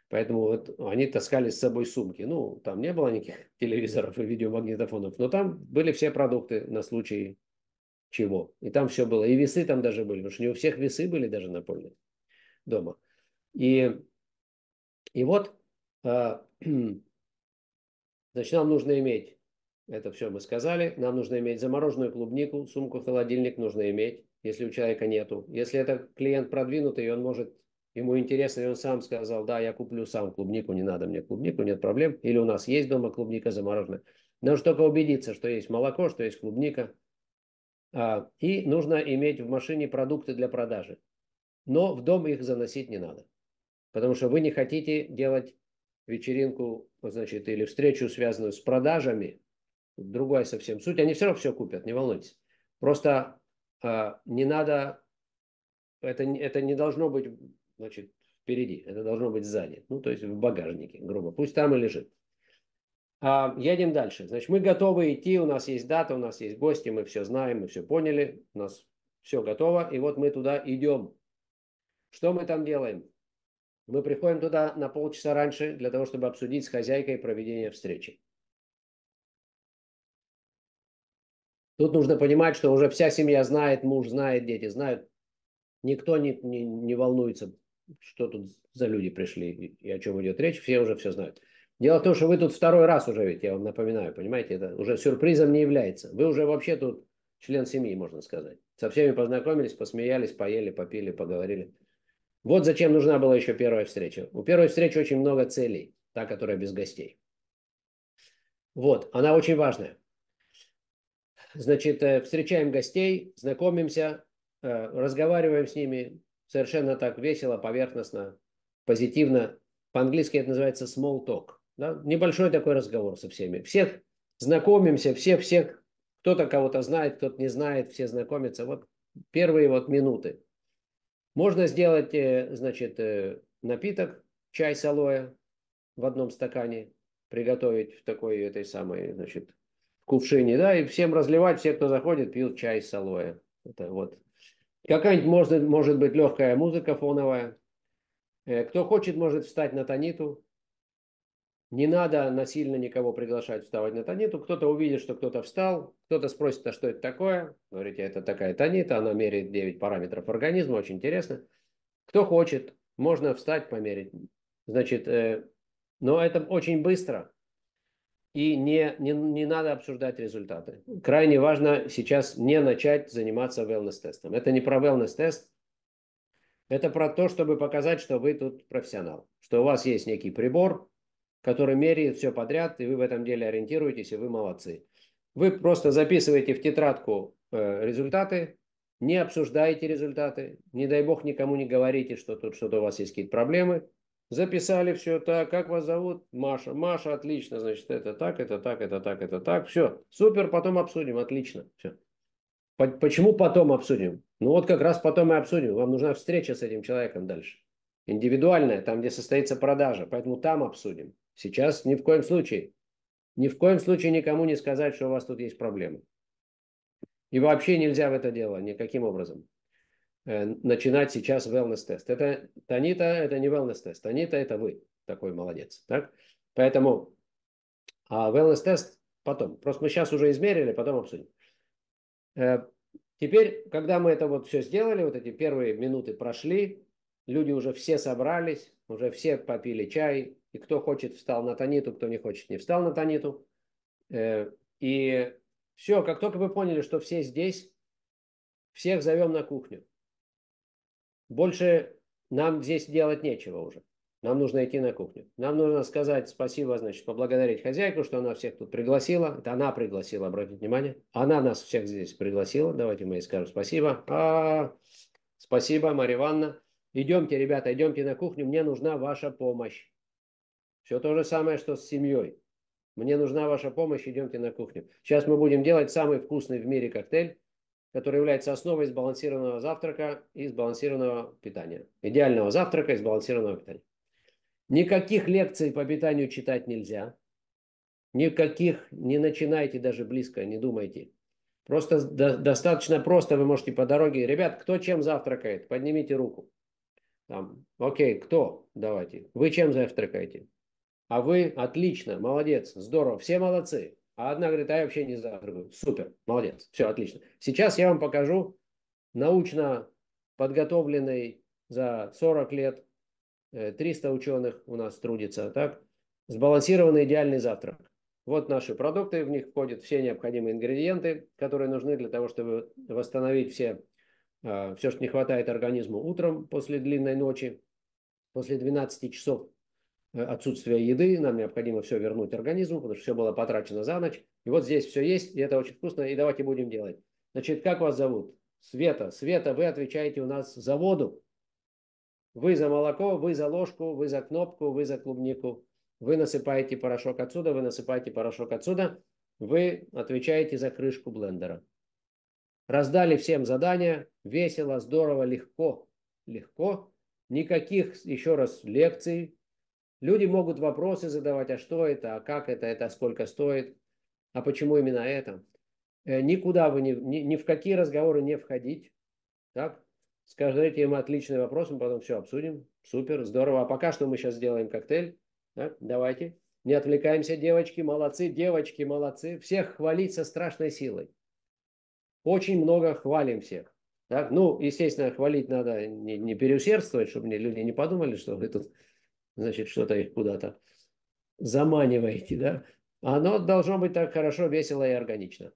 Поэтому вот они таскали с собой сумки. Ну, там не было никаких <laughs> телевизоров и видеомагнитофонов, но там были все продукты на случай чего. И там все было. И весы там даже были, потому что не у всех весы были даже напольные дома. И, и вот а, <clears throat> Значит, нам нужно иметь, это все мы сказали, нам нужно иметь замороженную клубнику, сумку, холодильник нужно иметь, если у человека нету. Если это клиент продвинутый, он может, ему интересно, и он сам сказал, да, я куплю сам клубнику, не надо мне клубнику, нет проблем. Или у нас есть дома клубника замороженная. Нужно только убедиться, что есть молоко, что есть клубника. А, и нужно иметь в машине продукты для продажи. Но в дом их заносить не надо. Потому что вы не хотите делать вечеринку, значит, или встречу, связанную с продажами, другая совсем суть. Они все равно все купят, не волнуйтесь. Просто э, не надо, это, это не должно быть, значит, впереди, это должно быть сзади, ну, то есть в багажнике, грубо, пусть там и лежит. А, едем дальше. Значит, мы готовы идти, у нас есть дата, у нас есть гости, мы все знаем, мы все поняли, у нас все готово, и вот мы туда идем. Что мы там делаем? Мы приходим туда на полчаса раньше для того, чтобы обсудить с хозяйкой проведение встречи. Тут нужно понимать, что уже вся семья знает, муж знает, дети знают. Никто не, не, не волнуется, что тут за люди пришли и, и о чем идет речь. Все уже все знают. Дело в том, что вы тут второй раз уже, ведь я вам напоминаю, понимаете, это уже сюрпризом не является. Вы уже вообще тут член семьи, можно сказать. Со всеми познакомились, посмеялись, поели, попили, поговорили. Вот зачем нужна была еще первая встреча. У первой встречи очень много целей, та, которая без гостей. Вот, она очень важная. Значит, э, встречаем гостей, знакомимся, э, разговариваем с ними совершенно так весело, поверхностно, позитивно. По-английски это называется small talk. Да? Небольшой такой разговор со всеми. Всех знакомимся, всех, всех, кто-то кого-то знает, кто-то не знает, все знакомятся. Вот первые вот минуты можно сделать, э, значит, э, напиток, чай с алоэ в одном стакане, приготовить в такой этой самой, значит, кувшине, да, и всем разливать, все, кто заходит, пьют чай с алоэ. Это вот. Какая-нибудь, может, может быть, легкая музыка фоновая. Э, кто хочет, может встать на таниту, не надо насильно никого приглашать вставать на таниту. Кто-то увидит, что кто-то встал, кто-то спросит, а что это такое? Говорите, это такая танита, она меряет 9 параметров организма, очень интересно. Кто хочет, можно встать померить. Значит, э, но это очень быстро. И не, не, не надо обсуждать результаты. Крайне важно сейчас не начать заниматься wellness-тестом. Это не про wellness-тест, это про то, чтобы показать, что вы тут профессионал. Что у вас есть некий прибор, который меряет все подряд, и вы в этом деле ориентируетесь, и вы молодцы. Вы просто записываете в тетрадку э, результаты, не обсуждаете результаты, не дай бог никому не говорите, что тут что-то у вас есть какие-то проблемы. Записали все так, как вас зовут? Маша. Маша, отлично, значит, это так, это так, это так, это так. Все, супер, потом обсудим, отлично, все. Почему потом обсудим? Ну вот как раз потом и обсудим. Вам нужна встреча с этим человеком дальше. Индивидуальная, там, где состоится продажа. Поэтому там обсудим. Сейчас ни в коем случае. Ни в коем случае никому не сказать, что у вас тут есть проблемы. И вообще нельзя в это дело никаким образом э, начинать сейчас wellness-тест. Это Танита, это не wellness-тест. Танита, это вы такой молодец. Так? Поэтому а wellness-тест потом. Просто мы сейчас уже измерили, потом обсудим. Э, теперь, когда мы это вот все сделали, вот эти первые минуты прошли, люди уже все собрались, уже все попили чай, и кто хочет, встал на Таниту, кто не хочет, не встал на Таниту. Э, и все, как только вы поняли, что все здесь, всех зовем на кухню. Больше нам здесь делать нечего уже. Нам нужно идти на кухню. Нам нужно сказать спасибо, значит, поблагодарить хозяйку, что она всех тут пригласила. Это она пригласила, обратите внимание. Она нас всех здесь пригласила. Давайте мы ей скажем спасибо. А -а -а. Спасибо, Мария Ивановна. Идемте, ребята, идемте на кухню, мне нужна ваша помощь. Все то же самое, что с семьей. Мне нужна ваша помощь, идемте на кухню. Сейчас мы будем делать самый вкусный в мире коктейль, который является основой сбалансированного завтрака и сбалансированного питания. Идеального завтрака и сбалансированного питания. Никаких лекций по питанию читать нельзя. Никаких не начинайте даже близко, не думайте. Просто до, достаточно просто вы можете по дороге. Ребят, кто чем завтракает, поднимите руку. Там, окей, кто? Давайте. Вы чем завтракаете? А вы отлично, молодец, здорово, все молодцы. А одна говорит, а я вообще не завтракаю. Супер, молодец, все отлично. Сейчас я вам покажу научно подготовленный за 40 лет, 300 э, ученых у нас трудится, так? Сбалансированный идеальный завтрак. Вот наши продукты, в них входят все необходимые ингредиенты, которые нужны для того, чтобы восстановить все а, все, что не хватает организму утром после длинной ночи, после 12 часов э, отсутствия еды, нам необходимо все вернуть организму, потому что все было потрачено за ночь. И вот здесь все есть, и это очень вкусно, и давайте будем делать. Значит, как вас зовут? Света. Света, вы отвечаете у нас за воду. Вы за молоко, вы за ложку, вы за кнопку, вы за клубнику. Вы насыпаете порошок отсюда, вы насыпаете порошок отсюда. Вы отвечаете за крышку блендера. Раздали всем задания, весело, здорово, легко, легко. Никаких, еще раз, лекций. Люди могут вопросы задавать, а что это, а как это, это сколько стоит, а почему именно это. Э, никуда вы, ни, ни, ни в какие разговоры не входить. Так? Скажите им отличный вопрос, мы потом все обсудим. Супер, здорово. А пока что мы сейчас сделаем коктейль. Так? Давайте. Не отвлекаемся, девочки, молодцы, девочки, молодцы. Всех хвалить со страшной силой очень много хвалим всех. Так? Ну, естественно, хвалить надо не, не переусердствовать, чтобы мне люди не подумали, что вы тут, значит, что-то их куда-то заманиваете, да. Оно должно быть так хорошо, весело и органично.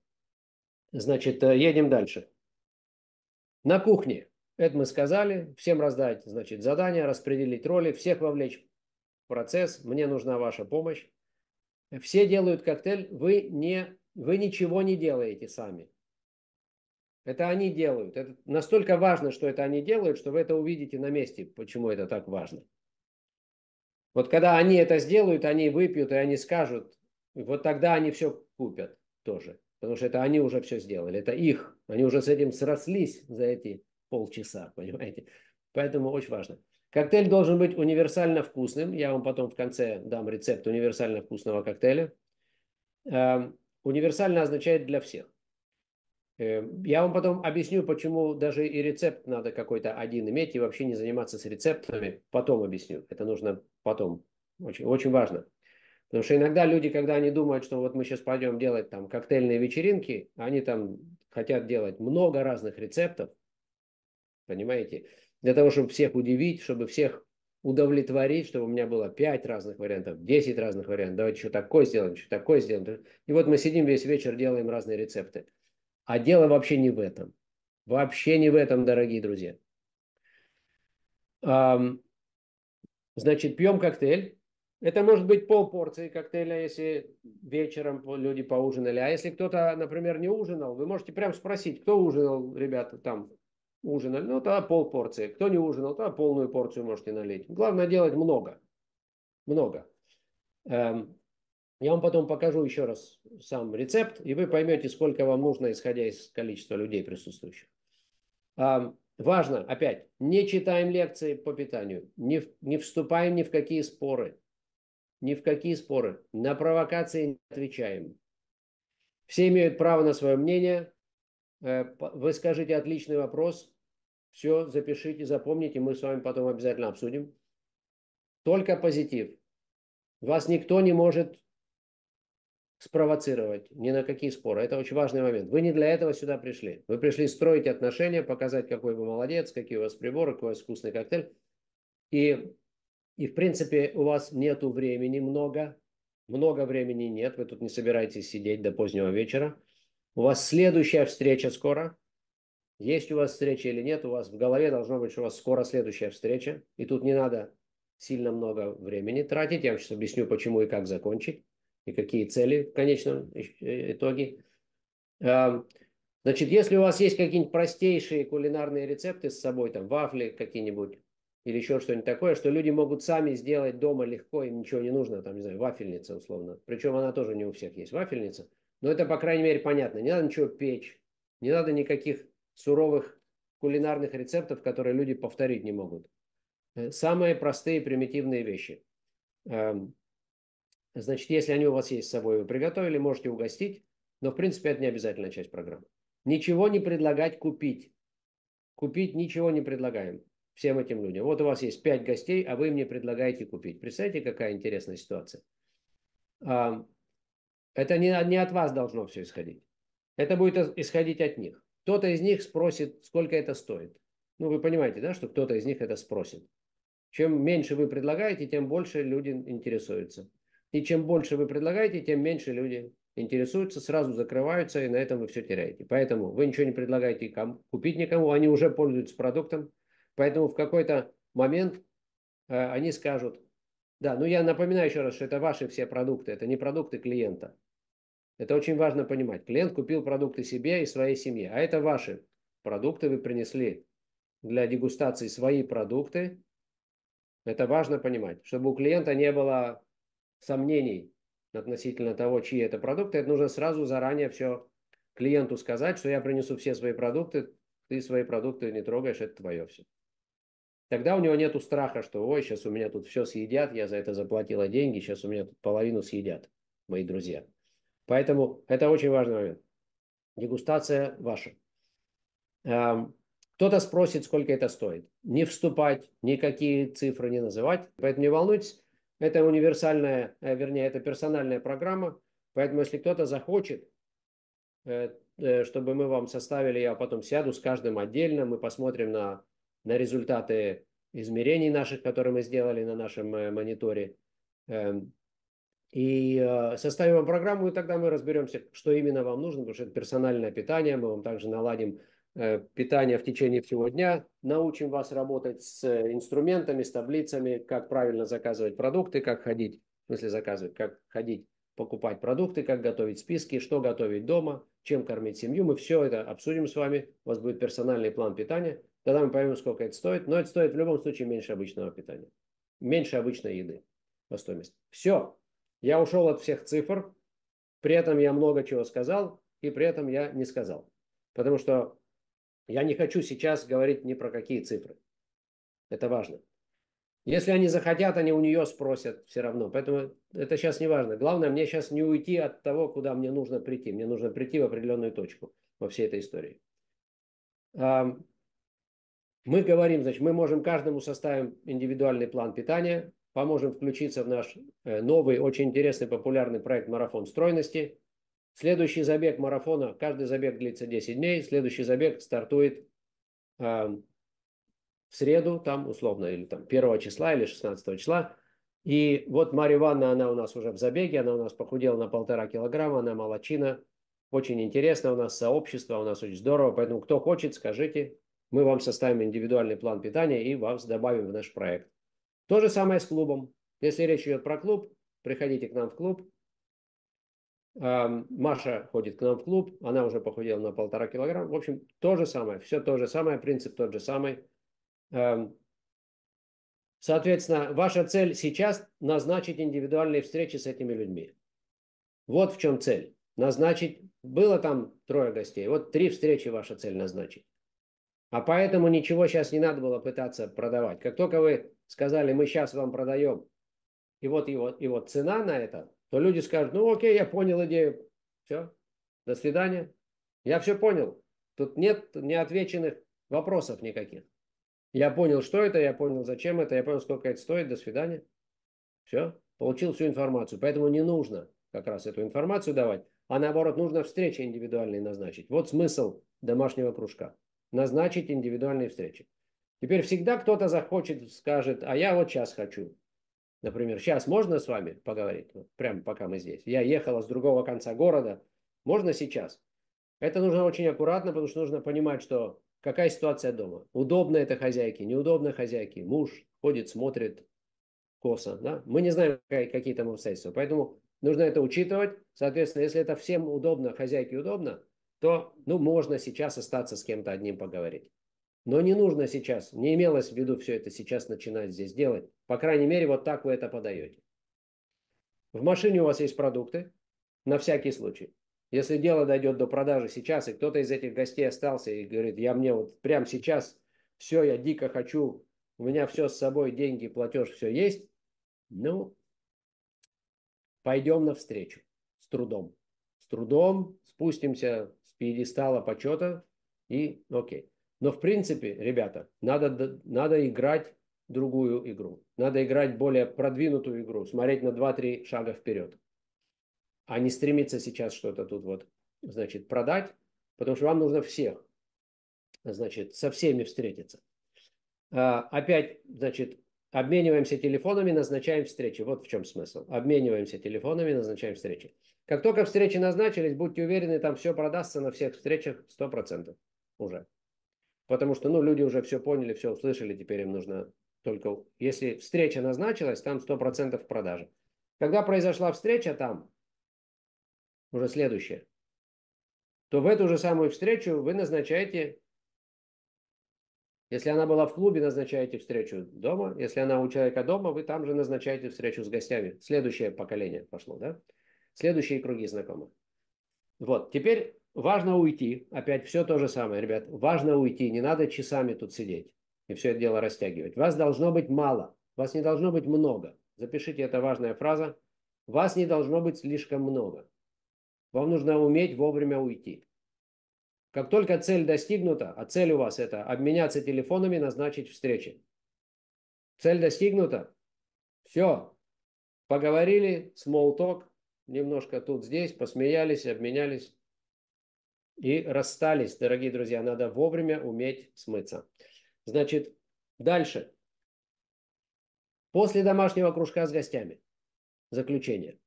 Значит, э, едем дальше. На кухне. Это мы сказали. Всем раздать, значит, задание, распределить роли, всех вовлечь в процесс. Мне нужна ваша помощь. Все делают коктейль, вы, не, вы ничего не делаете сами. Это они делают. Это настолько важно, что это они делают, что вы это увидите на месте, почему это так важно. Вот когда они это сделают, они выпьют и они скажут, вот тогда они все купят тоже. Потому что это они уже все сделали, это их. Они уже с этим срослись за эти полчаса, <laughs> понимаете? Поэтому очень важно. Коктейль должен быть универсально вкусным. Я вам потом в конце дам рецепт универсально вкусного коктейля. Эм, универсально означает для всех. Э, я вам потом объясню, почему даже и рецепт надо какой-то один иметь и вообще не заниматься с рецептами. Потом объясню. Это нужно потом. Очень, очень важно. Потому что иногда люди, когда они думают, что вот мы сейчас пойдем делать там коктейльные вечеринки, они там хотят делать много разных рецептов, понимаете, для того, чтобы всех удивить, чтобы всех удовлетворить, чтобы у меня было 5 разных вариантов, 10 разных вариантов, давайте еще такой сделаем, еще такой сделаем. И вот мы сидим весь вечер, делаем разные рецепты. А дело вообще не в этом. Вообще не в этом, дорогие друзья. Значит, пьем коктейль. Это может быть полпорции коктейля, если вечером люди поужинали. А если кто-то, например, не ужинал, вы можете прямо спросить, кто ужинал, ребята, там ужинали. Ну, тогда полпорции. Кто не ужинал, тогда полную порцию можете налить. Главное делать много. Много. Эм, я вам потом покажу еще раз сам рецепт, и вы поймете, сколько вам нужно, исходя из количества людей присутствующих. Важно, опять, не читаем лекции по питанию, не, не вступаем ни в какие споры, ни в какие споры, на провокации не отвечаем. Все имеют право на свое мнение, э, вы скажите отличный вопрос, все запишите, запомните, мы с вами потом обязательно обсудим. Только позитив. Вас никто не может спровоцировать ни на какие споры. Это очень важный момент. Вы не для этого сюда пришли. Вы пришли строить отношения, показать, какой вы молодец, какие у вас приборы, какой у вас вкусный коктейль. И, и в принципе, у вас нету времени много. Много времени нет. Вы тут не собираетесь сидеть до позднего вечера. У вас следующая встреча скоро. Есть у вас встреча или нет, у вас в голове должно быть, что у вас скоро следующая встреча. И тут не надо сильно много времени тратить. Я вам сейчас объясню, почему и как закончить и какие цели в конечном итоге. Эм, значит, если у вас есть какие-нибудь простейшие кулинарные рецепты с собой, там вафли какие-нибудь или еще что-нибудь такое, что люди могут сами сделать дома легко, им ничего не нужно, там, не знаю, вафельница условно. Причем она тоже не у всех есть, вафельница. Но это, по крайней мере, понятно. Не надо ничего печь, не надо никаких суровых кулинарных рецептов, которые люди повторить не могут. Э, самые простые примитивные вещи. Эм, Значит, если они у вас есть с собой, вы приготовили, можете угостить, но, в принципе, это не обязательная часть программы. Ничего не предлагать купить. Купить ничего не предлагаем всем этим людям. Вот у вас есть пять гостей, а вы мне предлагаете купить. Представьте, какая интересная ситуация. А, это не, не от вас должно все исходить. Это будет исходить от них. Кто-то из них спросит, сколько это стоит. Ну, вы понимаете, да, что кто-то из них это спросит. Чем меньше вы предлагаете, тем больше люди интересуются. И чем больше вы предлагаете, тем меньше люди интересуются, сразу закрываются, и на этом вы все теряете. Поэтому вы ничего не предлагаете кому, купить никому, они уже пользуются продуктом. Поэтому в какой-то момент э, они скажут, да, ну я напоминаю еще раз, что это ваши все продукты, это не продукты клиента. Это очень важно понимать. Клиент купил продукты себе и своей семье, а это ваши продукты, вы принесли для дегустации свои продукты. Это важно понимать, чтобы у клиента не было сомнений относительно того, чьи это продукты, это нужно сразу заранее все клиенту сказать, что я принесу все свои продукты, ты свои продукты не трогаешь, это твое все. Тогда у него нет страха, что ой, сейчас у меня тут все съедят, я за это заплатила деньги, сейчас у меня тут половину съедят мои друзья. Поэтому это очень важный момент. Дегустация ваша. Кто-то спросит, сколько это стоит. Не вступать, никакие цифры не называть. Поэтому не волнуйтесь, это универсальная, э, вернее, это персональная программа. Поэтому, если кто-то захочет, э, э, чтобы мы вам составили, я потом сяду с каждым отдельно, мы посмотрим на, на результаты измерений наших, которые мы сделали на нашем мониторе. Эм, и составим вам программу, и тогда мы разберемся, что именно вам нужно, потому что это персональное питание, мы вам также наладим Э, питания в течение всего дня. Научим вас работать с э, инструментами, с таблицами, как правильно заказывать продукты, как ходить, в смысле заказывать, как ходить, покупать продукты, как готовить списки, что готовить дома, чем кормить семью. Мы все это обсудим с вами. У вас будет персональный план питания. Тогда мы поймем, сколько это стоит. Но это стоит в любом случае меньше обычного питания. Меньше обычной еды по стоимости. Все. Я ушел от всех цифр. При этом я много чего сказал. И при этом я не сказал. Потому что я не хочу сейчас говорить ни про какие цифры. Это важно. Если они захотят, они у нее спросят все равно. Поэтому это сейчас не важно. Главное, мне сейчас не уйти от того, куда мне нужно прийти. Мне нужно прийти в определенную точку во всей этой истории. Мы говорим, значит, мы можем каждому составим индивидуальный план питания, поможем включиться в наш э, новый, очень интересный, популярный проект «Марафон стройности», Следующий забег марафона, каждый забег длится 10 дней, следующий забег стартует э, в среду, там условно, или там 1 числа, или 16 числа. И вот Марья Ивановна, она у нас уже в забеге, она у нас похудела на полтора килограмма, она молочина. Очень интересно, у нас сообщество, у нас очень здорово, поэтому кто хочет, скажите, мы вам составим индивидуальный план питания и вас добавим в наш проект. То же самое с клубом. Если речь идет про клуб, приходите к нам в клуб, Маша ходит к нам в клуб, она уже похудела на полтора килограмма. В общем, то же самое, все то же самое, принцип тот же самый. Соответственно, ваша цель сейчас назначить индивидуальные встречи с этими людьми. Вот в чем цель. Назначить, было там трое гостей, вот три встречи ваша цель назначить. А поэтому ничего сейчас не надо было пытаться продавать. Как только вы сказали, мы сейчас вам продаем, и вот, и вот, и вот цена на это – то люди скажут, ну окей, я понял идею. Все, до свидания. Я все понял. Тут нет неотвеченных вопросов никаких. Я понял, что это, я понял, зачем это, я понял, сколько это стоит, до свидания. Все, получил всю информацию. Поэтому не нужно как раз эту информацию давать, а наоборот, нужно встречи индивидуальные назначить. Вот смысл домашнего кружка. Назначить индивидуальные встречи. Теперь всегда кто-то захочет, скажет, а я вот сейчас хочу. Например, сейчас можно с вами поговорить, вот прямо пока мы здесь. Я ехала с другого конца города. Можно сейчас? Это нужно очень аккуратно, потому что нужно понимать, что какая ситуация дома. Удобно это хозяйки, неудобно хозяйки. Муж ходит, смотрит косо. Да? Мы не знаем, какие, какие там обстоятельства. Поэтому нужно это учитывать. Соответственно, если это всем удобно, хозяйке удобно, то ну, можно сейчас остаться с кем-то одним поговорить. Но не нужно сейчас, не имелось в виду все это сейчас начинать здесь делать. По крайней мере, вот так вы это подаете. В машине у вас есть продукты, на всякий случай. Если дело дойдет до продажи сейчас, и кто-то из этих гостей остался и говорит, я мне вот прямо сейчас, все, я дико хочу, у меня все с собой, деньги, платеж, все есть, ну, пойдем навстречу с трудом. С трудом спустимся с пьедестала почета и окей. Но в принципе, ребята, надо, надо играть другую игру. Надо играть более продвинутую игру, смотреть на 2-3 шага вперед. А не стремиться сейчас что-то тут вот, значит, продать, потому что вам нужно всех, значит, со всеми встретиться. А, опять, значит, обмениваемся телефонами, назначаем встречи. Вот в чем смысл. Обмениваемся телефонами, назначаем встречи. Как только встречи назначились, будьте уверены, там все продастся на всех встречах 100% уже. Потому что, ну, люди уже все поняли, все услышали, теперь им нужно только... Если встреча назначилась, там 100% продажи. Когда произошла встреча там, уже следующее, то в эту же самую встречу вы назначаете, если она была в клубе, назначаете встречу дома. Если она у человека дома, вы там же назначаете встречу с гостями. Следующее поколение пошло, да? Следующие круги знакомых. Вот, теперь Важно уйти. Опять все то же самое, ребят. Важно уйти. Не надо часами тут сидеть и все это дело растягивать. Вас должно быть мало. Вас не должно быть много. Запишите, это важная фраза. Вас не должно быть слишком много. Вам нужно уметь вовремя уйти. Как только цель достигнута, а цель у вас это обменяться телефонами, назначить встречи. Цель достигнута. Все. Поговорили, small talk, немножко тут-здесь, посмеялись, обменялись и расстались. Дорогие друзья, надо вовремя уметь смыться. Значит, дальше. После домашнего кружка с гостями. Заключение.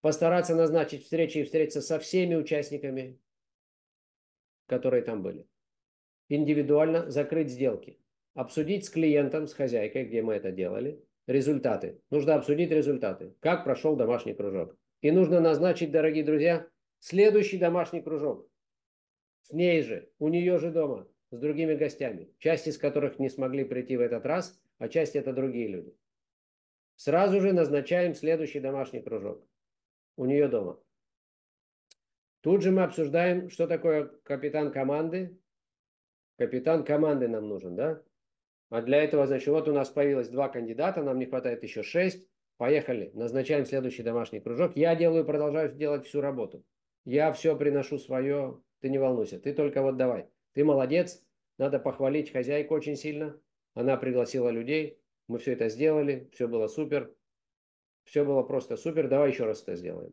Постараться назначить встречи и встретиться со всеми участниками, которые там были. Индивидуально закрыть сделки. Обсудить с клиентом, с хозяйкой, где мы это делали, результаты. Нужно обсудить результаты. Как прошел домашний кружок. И нужно назначить, дорогие друзья, следующий домашний кружок с ней же, у нее же дома, с другими гостями, часть из которых не смогли прийти в этот раз, а часть это другие люди. Сразу же назначаем следующий домашний кружок у нее дома. Тут же мы обсуждаем, что такое капитан команды. Капитан команды нам нужен, да? А для этого, значит, вот у нас появилось два кандидата, нам не хватает еще шесть. Поехали, назначаем следующий домашний кружок. Я делаю, продолжаю делать всю работу. Я все приношу свое, ты не волнуйся, ты только вот давай. Ты молодец, надо похвалить хозяйку очень сильно. Она пригласила людей, мы все это сделали, все было супер. Все было просто супер, давай еще раз это сделаем.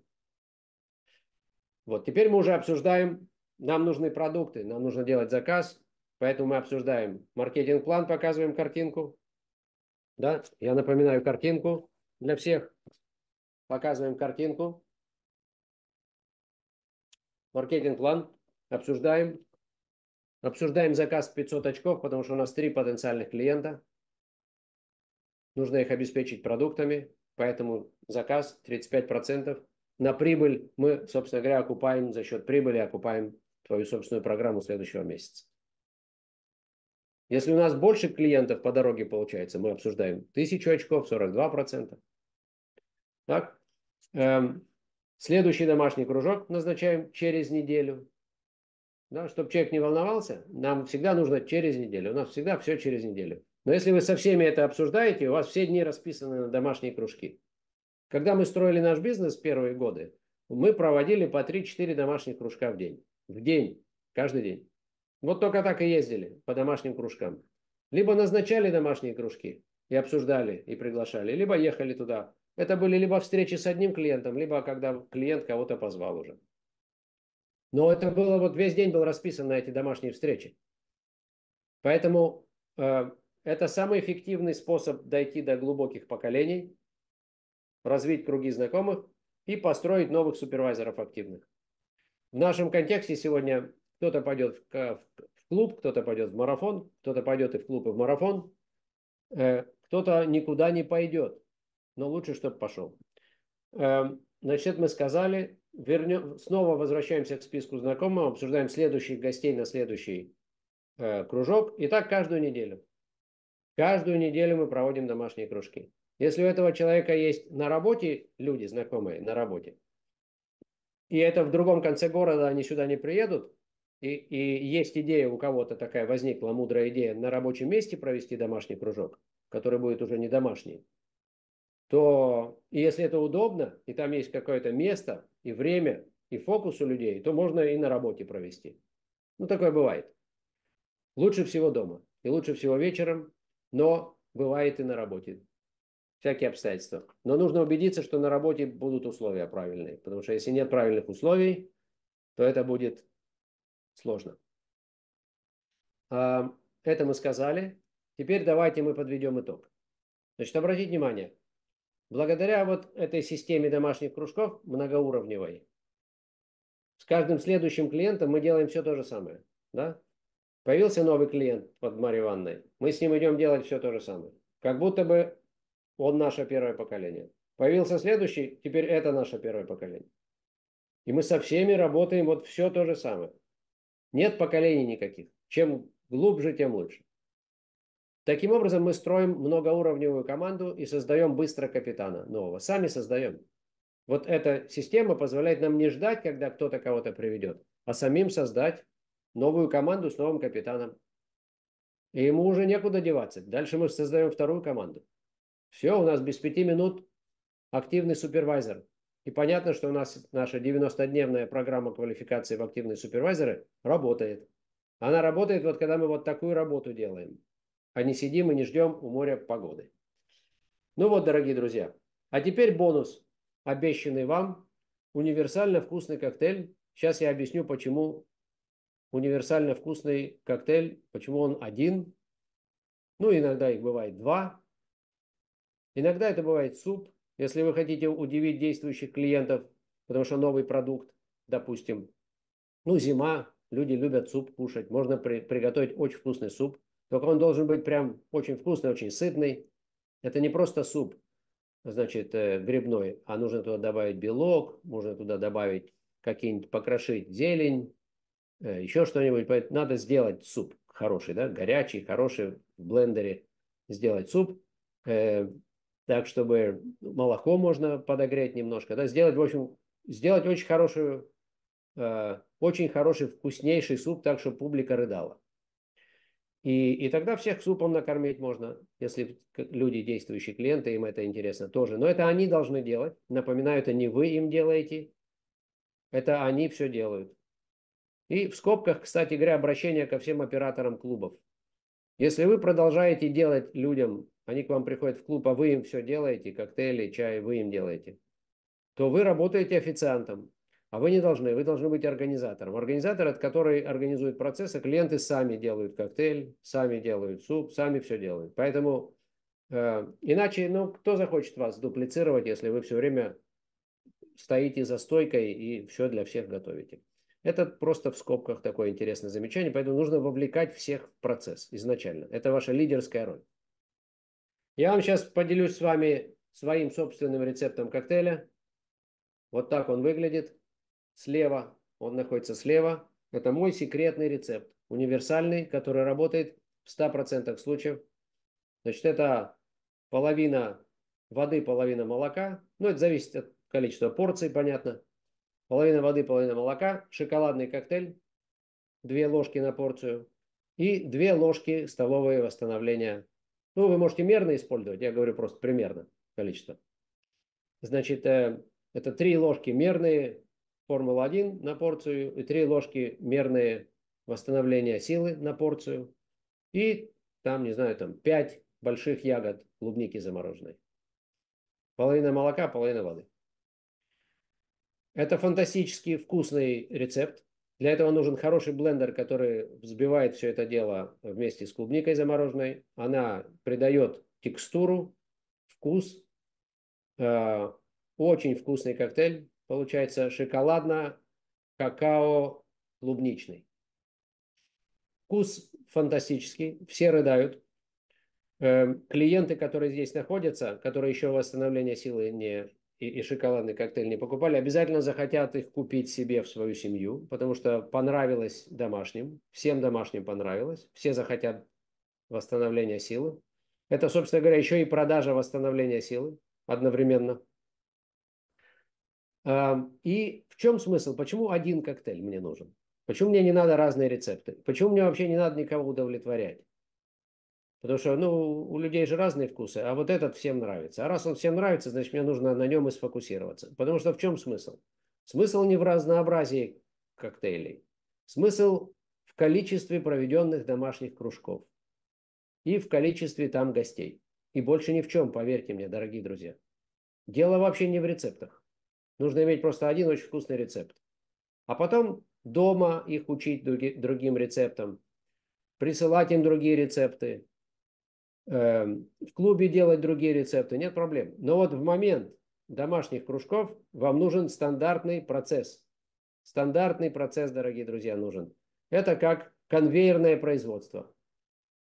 Вот, теперь мы уже обсуждаем, нам нужны продукты, нам нужно делать заказ, поэтому мы обсуждаем маркетинг-план, показываем картинку. Да, я напоминаю картинку для всех. Показываем картинку. Маркетинг-план. Обсуждаем. Обсуждаем заказ 500 очков, потому что у нас три потенциальных клиента. Нужно их обеспечить продуктами, поэтому заказ 35% на прибыль мы, собственно говоря, окупаем за счет прибыли, окупаем твою собственную программу следующего месяца. Если у нас больше клиентов по дороге получается, мы обсуждаем 1000 очков, 42%. Так? Эм, следующий домашний кружок назначаем через неделю да, чтобы человек не волновался, нам всегда нужно через неделю. У нас всегда все через неделю. Но если вы со всеми это обсуждаете, у вас все дни расписаны на домашние кружки. Когда мы строили наш бизнес первые годы, мы проводили по 3-4 домашних кружка в день. В день, каждый день. Вот только так и ездили по домашним кружкам. Либо назначали домашние кружки и обсуждали, и приглашали, либо ехали туда. Это были либо встречи с одним клиентом, либо когда клиент кого-то позвал уже. Но это было, вот весь день был расписан на эти домашние встречи. Поэтому э, это самый эффективный способ дойти до глубоких поколений, развить круги знакомых и построить новых супервайзеров активных. В нашем контексте сегодня кто-то пойдет в, клуб, кто-то пойдет в марафон, кто-то пойдет и в клуб, и в марафон, э, кто-то никуда не пойдет, но лучше, чтобы пошел. Э, значит, мы сказали, вернем, снова возвращаемся к списку знакомых, обсуждаем следующих гостей на следующий э, кружок. И так каждую неделю. Каждую неделю мы проводим домашние кружки. Если у этого человека есть на работе люди знакомые на работе, и это в другом конце города, они сюда не приедут, и, и есть идея у кого-то такая, возникла мудрая идея на рабочем месте провести домашний кружок, который будет уже не домашний, то и если это удобно, и там есть какое-то место, и время, и фокус у людей, то можно и на работе провести. Ну, такое бывает. Лучше всего дома и лучше всего вечером, но бывает и на работе. Всякие обстоятельства. Но нужно убедиться, что на работе будут условия правильные. Потому что если нет правильных условий, то это будет сложно. А, это мы сказали. Теперь давайте мы подведем итог. Значит, обратите внимание, Благодаря вот этой системе домашних кружков многоуровневой, с каждым следующим клиентом мы делаем все то же самое. Да? Появился новый клиент под Марьей Ивановной, мы с ним идем делать все то же самое. Как будто бы он наше первое поколение. Появился следующий, теперь это наше первое поколение. И мы со всеми работаем вот все то же самое. Нет поколений никаких. Чем глубже, тем лучше. Таким образом, мы строим многоуровневую команду и создаем быстро капитана нового. Сами создаем. Вот эта система позволяет нам не ждать, когда кто-то кого-то приведет, а самим создать новую команду с новым капитаном. И ему уже некуда деваться. Дальше мы создаем вторую команду. Все, у нас без пяти минут активный супервайзер. И понятно, что у нас наша 90-дневная программа квалификации в активные супервайзеры работает. Она работает вот когда мы вот такую работу делаем а не сидим и не ждем у моря погоды. Ну вот, дорогие друзья, а теперь бонус, обещанный вам, универсально вкусный коктейль. Сейчас я объясню, почему универсально вкусный коктейль, почему он один, ну иногда их бывает два, иногда это бывает суп, если вы хотите удивить действующих клиентов, потому что новый продукт, допустим, ну зима, люди любят суп кушать, можно при, приготовить очень вкусный суп, только он должен быть прям очень вкусный, очень сытный. Это не просто суп, значит, э, грибной, а нужно туда добавить белок, можно туда добавить какие-нибудь, покрошить зелень, э, еще что-нибудь. надо сделать суп хороший, да, горячий, хороший, в блендере сделать суп, э, так, чтобы молоко можно подогреть немножко, да, сделать, в общем, сделать очень хорошую, э, очень хороший, вкуснейший суп, так, чтобы публика рыдала. И, и тогда всех супом накормить можно, если люди, действующие клиенты, им это интересно тоже. Но это они должны делать. Напоминаю, это не вы им делаете, это они все делают. И в скобках, кстати говоря, обращение ко всем операторам клубов. Если вы продолжаете делать людям, они к вам приходят в клуб, а вы им все делаете, коктейли, чай, вы им делаете, то вы работаете официантом. А вы не должны, вы должны быть организатором. Организатор, от который организует процесс, клиенты сами делают коктейль, сами делают суп, сами все делают. Поэтому э, иначе, ну, кто захочет вас дуплицировать, если вы все время стоите за стойкой и все для всех готовите. Это просто в скобках такое интересное замечание, поэтому нужно вовлекать всех в процесс изначально. Это ваша лидерская роль. Я вам сейчас поделюсь с вами своим собственным рецептом коктейля. Вот так он выглядит слева, он находится слева. Это мой секретный рецепт, универсальный, который работает в 100% случаев. Значит, это половина воды, половина молока. Ну, это зависит от количества порций, понятно. Половина воды, половина молока, шоколадный коктейль, две ложки на порцию и две ложки столовые восстановления. Ну, вы можете мерно использовать, я говорю просто примерно количество. Значит, э, это три ложки мерные, Формула-1 на порцию и 3 ложки мерные восстановления силы на порцию. И там, не знаю, там 5 больших ягод клубники замороженной. Половина молока, половина воды. Это фантастически вкусный рецепт. Для этого нужен хороший блендер, который взбивает все это дело вместе с клубникой замороженной. Она придает текстуру, вкус. Э, очень вкусный коктейль. Получается шоколадно, какао, клубничный. Вкус фантастический, все рыдают. Эм, клиенты, которые здесь находятся, которые еще восстановление силы не и, и шоколадный коктейль не покупали, обязательно захотят их купить себе в свою семью, потому что понравилось домашним, всем домашним понравилось, все захотят восстановления силы. Это, собственно говоря, еще и продажа восстановления силы одновременно. Э, и в чем смысл? Почему один коктейль мне нужен? Почему мне не надо разные рецепты? Почему мне вообще не надо никого удовлетворять? Потому что ну, у людей же разные вкусы, а вот этот всем нравится. А раз он всем нравится, значит мне нужно на нем и сфокусироваться. Потому что в чем смысл? Смысл не в разнообразии коктейлей. Смысл в количестве проведенных домашних кружков и в количестве там гостей. И больше ни в чем, поверьте мне, дорогие друзья. Дело вообще не в рецептах. Нужно иметь просто один очень вкусный рецепт. А потом дома их учить други, другим рецептам, присылать им другие рецепты, э, в клубе делать другие рецепты, нет проблем. Но вот в момент домашних кружков вам нужен стандартный процесс. Стандартный процесс, дорогие друзья, нужен. Это как конвейерное производство.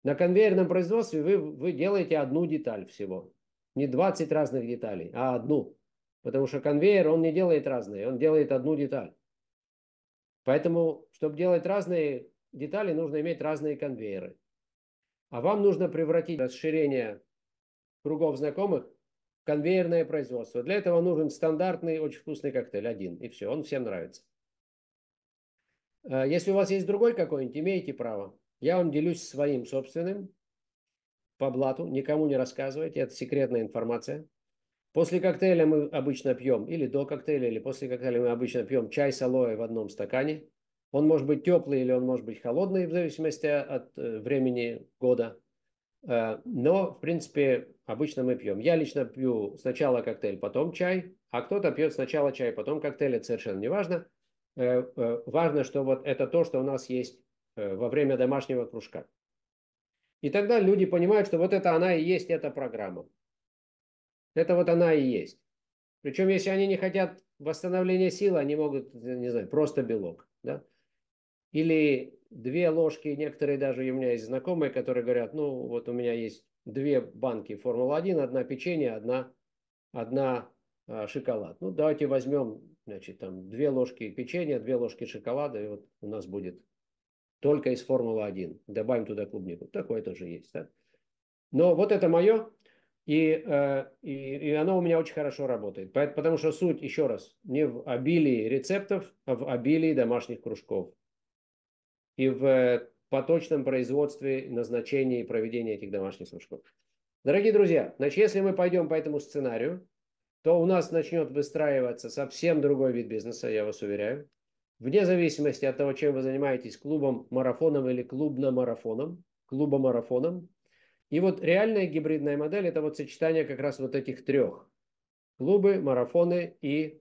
На конвейерном производстве вы, вы делаете одну деталь всего. Не 20 разных деталей, а одну. Потому что конвейер, он не делает разные, он делает одну деталь. Поэтому, чтобы делать разные детали, нужно иметь разные конвейеры. А вам нужно превратить расширение кругов знакомых в конвейерное производство. Для этого нужен стандартный, очень вкусный коктейль, один. И все, он всем нравится. Э, если у вас есть другой какой-нибудь, имеете право. Я вам делюсь своим собственным по блату. Никому не рассказывайте, это секретная информация. После коктейля мы обычно пьем, или до коктейля, или после коктейля мы обычно пьем чай с алоэ в одном стакане. Он может быть теплый или он может быть холодный, в зависимости от э, времени года. Э, но, в принципе, обычно мы пьем. Я лично пью сначала коктейль, потом чай, а кто-то пьет сначала чай, потом коктейль, это совершенно не важно. Э, важно, что вот это то, что у нас есть во время домашнего кружка. И тогда люди понимают, что вот это она и есть эта программа. Это вот она и есть. Причем, если они не хотят восстановления силы, они могут, не знаю, просто белок. Да? Или две ложки, некоторые даже у меня есть знакомые, которые говорят, ну вот у меня есть две банки Формулы-1, одна печенье, одна, одна а, шоколад. Ну давайте возьмем, значит, там две ложки печенья, две ложки шоколада, и вот у нас будет только из Формулы-1. Добавим туда клубнику. Такое тоже есть. Да? Но вот это мое, и, э, и, и оно у меня очень хорошо работает. Потому что суть, еще раз, не в обилии рецептов, а в обилии домашних кружков. И в поточном производстве, назначения и проведения этих домашних кружков. Дорогие друзья, значит, если мы пойдем по этому сценарию, то у нас начнет выстраиваться совсем другой вид бизнеса, я вас уверяю. Вне зависимости от того, чем вы занимаетесь, клубом, марафоном или клубно-марафоном, клубом марафоном. И вот реальная гибридная модель – это вот сочетание как раз вот этих трех. Клубы, марафоны и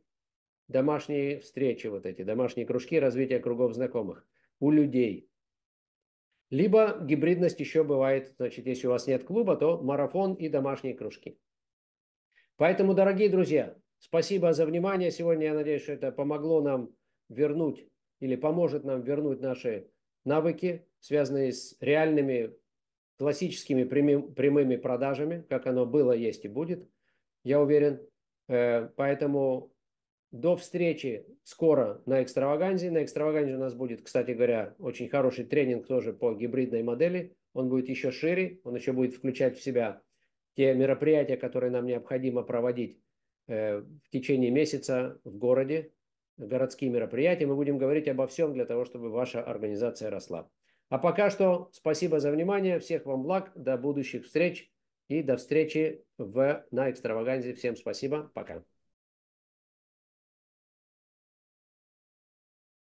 домашние встречи вот эти, домашние кружки, развитие кругов знакомых у людей. Либо гибридность еще бывает, значит, если у вас нет клуба, то марафон и домашние кружки. Поэтому, дорогие друзья, спасибо за внимание. Сегодня, я надеюсь, что это помогло нам вернуть или поможет нам вернуть наши навыки, связанные с реальными классическими прямыми продажами, как оно было, есть и будет, я уверен. Э, поэтому до встречи скоро на экстраваганзе. На экстраваганзе у нас будет, кстати говоря, очень хороший тренинг тоже по гибридной модели. Он будет еще шире, он еще будет включать в себя те мероприятия, которые нам необходимо проводить э, в течение месяца в городе, городские мероприятия. Мы будем говорить обо всем для того, чтобы ваша организация росла. А пока что спасибо за внимание. Всех вам благ. До будущих встреч. И до встречи в, на экстраваганзе. Всем спасибо. Пока.